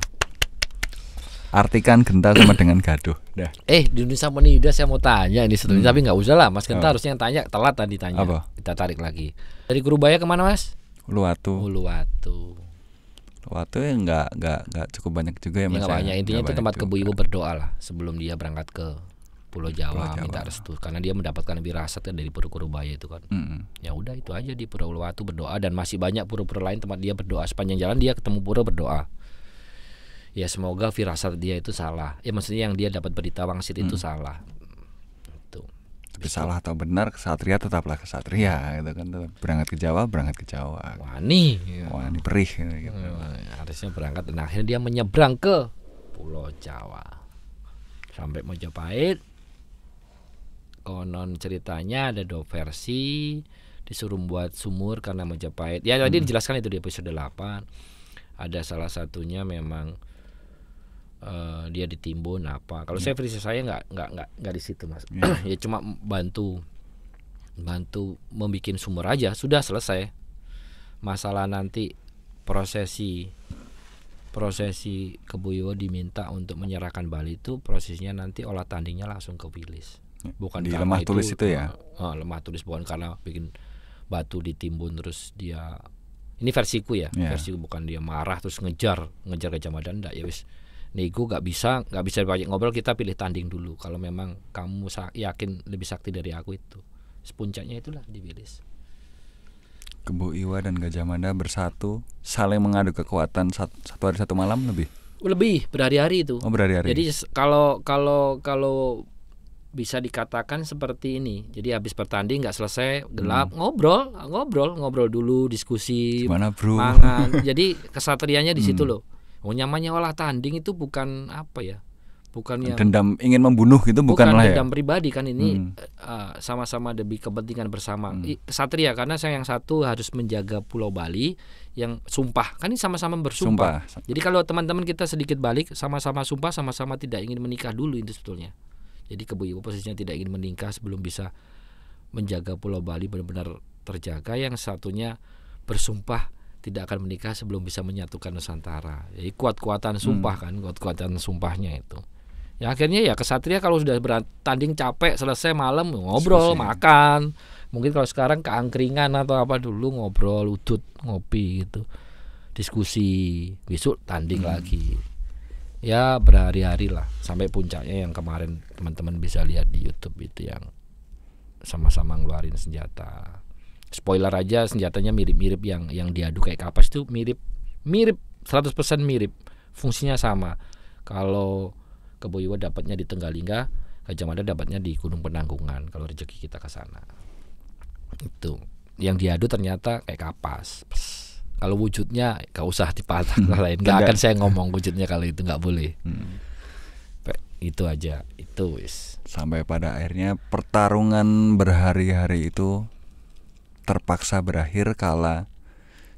artikan Kenta sama dengan gaduh. Dah. Eh, di Indonesia Menida saya mau tanya ini sebetulnya hmm. tapi nggak usah lah, Mas Kenta oh. harusnya yang tanya telat tadi tanya. Apa? Kita tarik lagi. Dari Kurubaya kemana Mas? Uluwatu. Uluwatu waktu yang nggak nggak nggak cukup banyak juga ya, ya mas. Ya? banyak intinya itu tempat kebu ibu berdoa lah sebelum dia berangkat ke Pulau Jawa, Pulau Jawa. minta restu karena dia mendapatkan birasat kan dari pura-pura Baya itu kan. Mm -hmm. Ya udah itu aja di Pura Uluwatu berdoa dan masih banyak pura-pura lain tempat dia berdoa sepanjang jalan dia ketemu pura berdoa. Ya semoga firasat dia itu salah. Ya maksudnya yang dia dapat berita wangsit -hmm. itu mm. salah tapi salah atau benar kesatria tetaplah kesatria gitu kan berangkat ke Jawa berangkat ke Jawa wani ya. wani perih gitu. Hmm, harusnya berangkat dan akhirnya dia menyeberang ke Pulau Jawa sampai Mojopahit konon ceritanya ada dua versi disuruh buat sumur karena Mojopahit ya tadi hmm. dijelaskan itu di episode 8 ada salah satunya memang uh, dia ditimbun apa kalau hmm. saya versi saya nggak nggak nggak nggak di situ mas yeah. Iya. ya cuma bantu bantu membuat sumur aja sudah selesai masalah nanti prosesi prosesi kebuyo diminta untuk menyerahkan Bali itu prosesnya nanti olah tandingnya langsung ke Wilis ya, bukan di lemah itu, tulis itu ya uh, lemah tulis bukan karena bikin batu ditimbun terus dia ini versiku ya yeah. versiku bukan dia marah terus ngejar ngejar gajah mada ya wis nego gak bisa gak bisa banyak ngobrol kita pilih tanding dulu kalau memang kamu yakin lebih sakti dari aku itu sepuncaknya itulah di Bilis kebu Iwa dan Gajah Mada bersatu saling mengadu kekuatan satu, hari satu malam lebih lebih berhari-hari itu oh berhari-hari jadi kalau kalau kalau bisa dikatakan seperti ini. Jadi habis bertanding nggak selesai gelap hmm. ngobrol, ngobrol, ngobrol dulu, diskusi, Gimana, bro? Mangan. Jadi kesatrianya di situ hmm. loh. Oh nyamannya olah tanding itu bukan apa ya? Bukan yang dendam ingin membunuh gitu bukan, bukanlah ya? dendam ya. pribadi kan ini hmm. uh, sama-sama demi kepentingan bersama. Hmm. Satria karena saya yang satu harus menjaga Pulau Bali yang sumpah kan ini sama-sama bersumpah. Sumpah. Jadi kalau teman-teman kita sedikit balik sama-sama sumpah sama-sama tidak ingin menikah dulu itu sebetulnya. Jadi kebu ibu posisinya tidak ingin menikah sebelum bisa menjaga Pulau Bali benar-benar terjaga. Yang satunya bersumpah tidak akan menikah sebelum bisa menyatukan Nusantara. Jadi kuat-kuatan sumpah hmm. kan, kuat-kuatan sumpahnya itu. Ya akhirnya ya kesatria kalau sudah bertanding capek selesai malam ya ngobrol, Susi. makan. Mungkin kalau sekarang keangkringan atau apa dulu ngobrol, udut, ngopi gitu. Diskusi, besok tanding hmm. lagi. Ya berhari-hari lah sampai puncaknya yang kemarin teman-teman bisa lihat di YouTube itu yang sama-sama ngeluarin senjata spoiler aja senjatanya mirip-mirip yang yang diadu kayak kapas itu mirip mirip 100% mirip fungsinya sama kalau keboiwa dapatnya di Tenggalingga Mada dapatnya di Gunung Penanggungan kalau rezeki kita ke sana itu yang diadu ternyata kayak kapas Pss. kalau wujudnya gak usah dipatang hmm, lain gak akan saya ngomong wujudnya kalau itu nggak boleh hmm. itu aja itu wis sampai pada akhirnya pertarungan berhari-hari itu terpaksa berakhir kala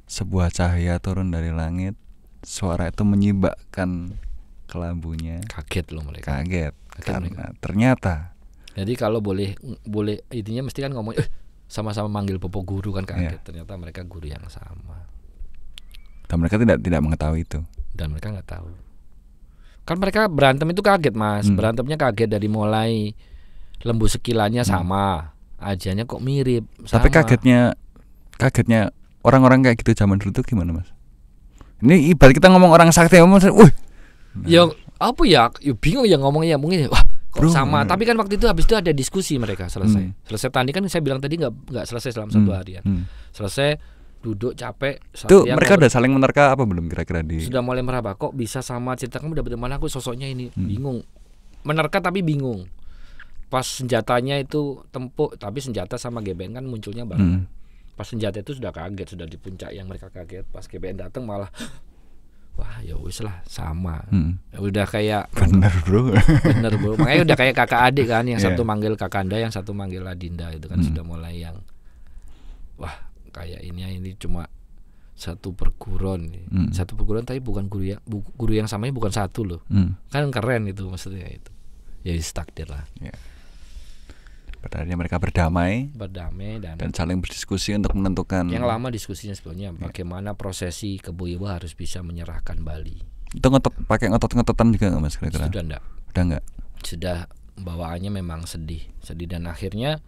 sebuah cahaya turun dari langit suara itu menyibakkan kelambunya kaget loh mereka kaget, kaget karena mereka. ternyata jadi kalau boleh boleh intinya mesti kan ngomong eh sama-sama manggil popo guru kan kaget yeah. ternyata mereka guru yang sama dan mereka tidak tidak mengetahui itu dan mereka nggak tahu kan mereka berantem itu kaget mas hmm. berantemnya kaget dari mulai lembu sekilanya hmm. sama ajiannya kok mirip. Sama. Tapi kagetnya kagetnya orang-orang kayak gitu zaman dulu tuh gimana mas? Ini ibarat kita ngomong orang sakti ngomong, wah. Ya apa ya? Ya bingung ya ngomongnya mungkin. Ya, wah, Bro. sama tapi kan waktu itu habis itu ada diskusi mereka selesai hmm. selesai tadi kan saya bilang tadi nggak nggak selesai dalam hmm. satu harian ya. hmm. selesai duduk capek tuh mereka udah gitu. saling menerka apa belum kira-kira di sudah mulai meraba kok bisa sama cerita kamu udah mana aku sosoknya ini hmm. bingung menerka tapi bingung pas senjatanya itu tempuk tapi senjata sama GBN kan munculnya bareng. Hmm. Pas senjata itu sudah kaget, sudah di puncak yang mereka kaget. Pas GBN datang malah wah ya wis lah sama. Hmm. Ya udah kayak bener bro. Bener bro. Makanya udah kayak kakak adik kan yang yeah. satu iya. manggil Kakanda, yang satu manggil Adinda itu kan hmm. sudah mulai yang wah kayak ini ya, ini cuma satu perguruan hmm. satu perguruan tapi bukan guru yang bu, guru yang samanya bukan satu loh hmm. kan keren itu maksudnya itu ya takdir lah yeah pada akhirnya mereka berdamai berdamai dan, dan saling berdiskusi untuk menentukan yang lama diskusinya sebelumnya ya. bagaimana prosesi keboyewa harus bisa menyerahkan Bali itu ngotot pakai ngotot-ngototan juga nggak mas kira-kira sudah enggak sudah enggak sudah bawaannya memang sedih sedih dan akhirnya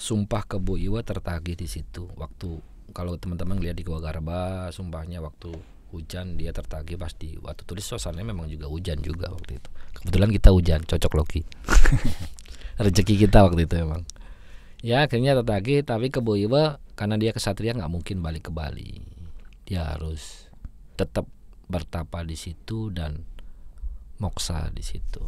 sumpah keboyewa tertagih di situ waktu kalau teman-teman lihat di gua Garba sumpahnya waktu hujan dia tertagih pasti waktu tulis suasananya memang juga hujan juga waktu itu kebetulan kita hujan cocok Loki rezeki kita waktu itu emang ya akhirnya tetagi tapi ke karena dia kesatria nggak mungkin balik ke Bali dia harus tetap bertapa di situ dan moksa di situ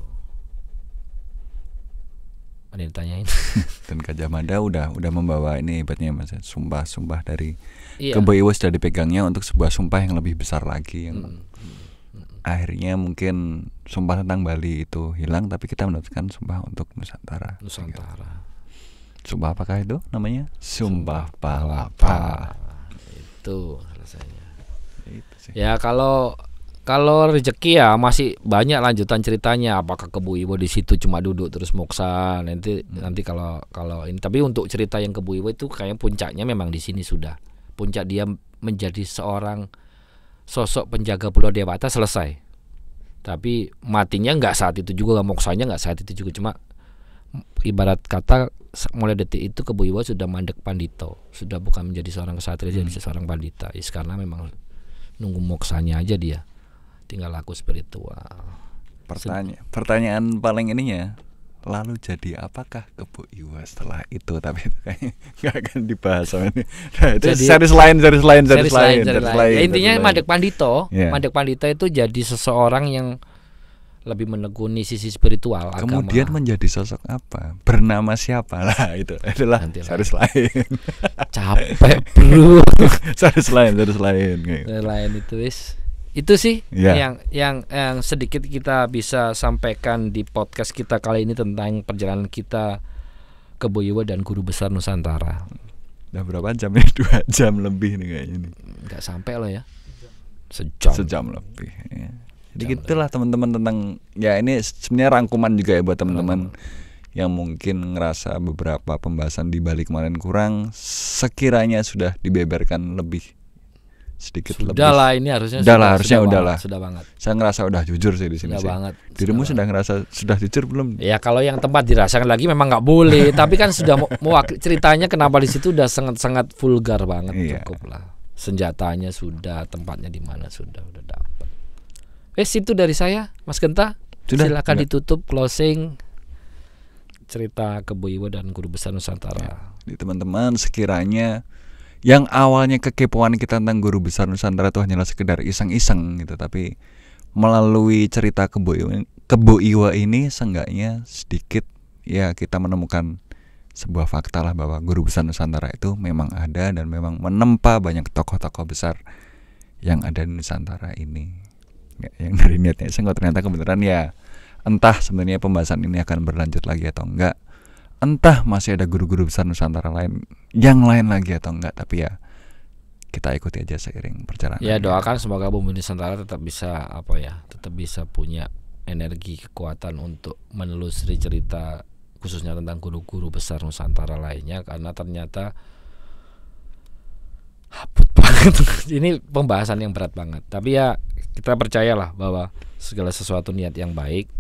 ada yang ditanyain dan Gajah Mada udah udah membawa ini hebatnya mas sumpah sumpah dari iya. ke sudah dipegangnya untuk sebuah sumpah yang lebih besar lagi yang hmm akhirnya mungkin sumpah tentang Bali itu hilang tapi kita mendapatkan sumpah untuk Nusantara. Nusantara. Sumpah apakah itu namanya? Sumpah, Palapa. Itu rasanya. Itu sih. Ya kalau kalau rezeki ya masih banyak lanjutan ceritanya apakah kebu ibu di situ cuma duduk terus moksa nanti hmm. nanti kalau kalau ini tapi untuk cerita yang kebu ibu itu kayaknya puncaknya memang di sini sudah puncak dia menjadi seorang sosok penjaga Pulau Dewata selesai. Tapi matinya nggak saat itu juga, moksanya nggak saat itu juga. Cuma ibarat kata mulai detik itu Keboiwa sudah mandek pandito, sudah bukan menjadi seorang kesatria, hmm. jadi seorang pandita. Is karena memang nunggu moksanya aja dia, tinggal laku spiritual. pertanyaan pertanyaan paling ininya lalu jadi apakah kebo iwa setelah itu tapi itu kayaknya nggak akan dibahas sama ini nah, itu jadi, series lain series lain series, series lain, Ya, intinya series Madek Pandito yeah. Madek Pandito itu jadi seseorang yang lebih menekuni sisi spiritual kemudian agama. menjadi sosok apa bernama siapa lah itu adalah Nanti series lain capek bro series lain series lain gitu. series lain itu is itu sih yeah. yang yang yang sedikit kita bisa sampaikan di podcast kita kali ini tentang perjalanan kita ke Boyewa dan guru besar Nusantara. Nah berapa jam ya? Dua jam lebih nih kayaknya ini. Gak sampai loh ya. Sejam. Sejam lebih. Ya. Jadi gitulah teman-teman tentang ya ini sebenarnya rangkuman juga ya buat teman-teman yang mungkin ngerasa beberapa pembahasan di balik kemarin kurang sekiranya sudah dibeberkan lebih sedikit sudah lebih. lah ini harusnya sudah lah harusnya sudah lah sudah banget saya ngerasa udah jujur sih di sini sudah sih. banget dirimu sudah ngerasa sudah jujur belum ya kalau yang tempat dirasakan lagi memang nggak boleh tapi kan sudah mau ceritanya kenapa di situ udah sangat sangat vulgar banget iya. cukup lah senjatanya sudah tempatnya di mana sudah udah dapat eh situ dari saya mas genta sudah, silakan sudah. ditutup closing cerita keboiwa dan guru besar nusantara ya. teman-teman sekiranya yang awalnya kekepoan kita tentang guru besar Nusantara itu hanyalah sekedar iseng-iseng gitu tapi melalui cerita kebo kebo iwa ini seenggaknya sedikit ya kita menemukan sebuah fakta lah bahwa guru besar Nusantara itu memang ada dan memang menempa banyak tokoh-tokoh besar yang ada di Nusantara ini ya, yang dari niatnya saya ternyata kebenaran ya entah sebenarnya pembahasan ini akan berlanjut lagi atau enggak entah masih ada guru-guru besar Nusantara lain yang lain lagi atau enggak tapi ya kita ikuti aja seiring perjalanan. Ya doakan semoga Bumi Nusantara tetap bisa apa ya, tetap bisa punya energi kekuatan untuk menelusuri cerita khususnya tentang guru-guru besar Nusantara lainnya karena ternyata haput banget. Ini pembahasan yang berat banget. Tapi ya kita percayalah bahwa segala sesuatu niat yang baik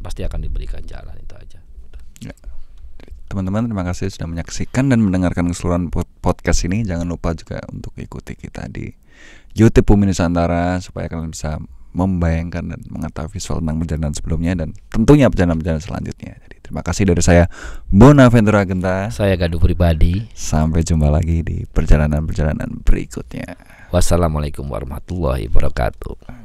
pasti akan diberikan jalan itu aja teman-teman terima kasih sudah menyaksikan dan mendengarkan keseluruhan podcast ini jangan lupa juga untuk ikuti kita di YouTube Bumi Nusantara supaya kalian bisa membayangkan dan mengetahui visual tentang perjalanan sebelumnya dan tentunya perjalanan-perjalanan selanjutnya. Jadi terima kasih dari saya Bonaventura Genta. Saya Gaduh Pribadi. Sampai jumpa lagi di perjalanan-perjalanan berikutnya. Wassalamualaikum warahmatullahi wabarakatuh.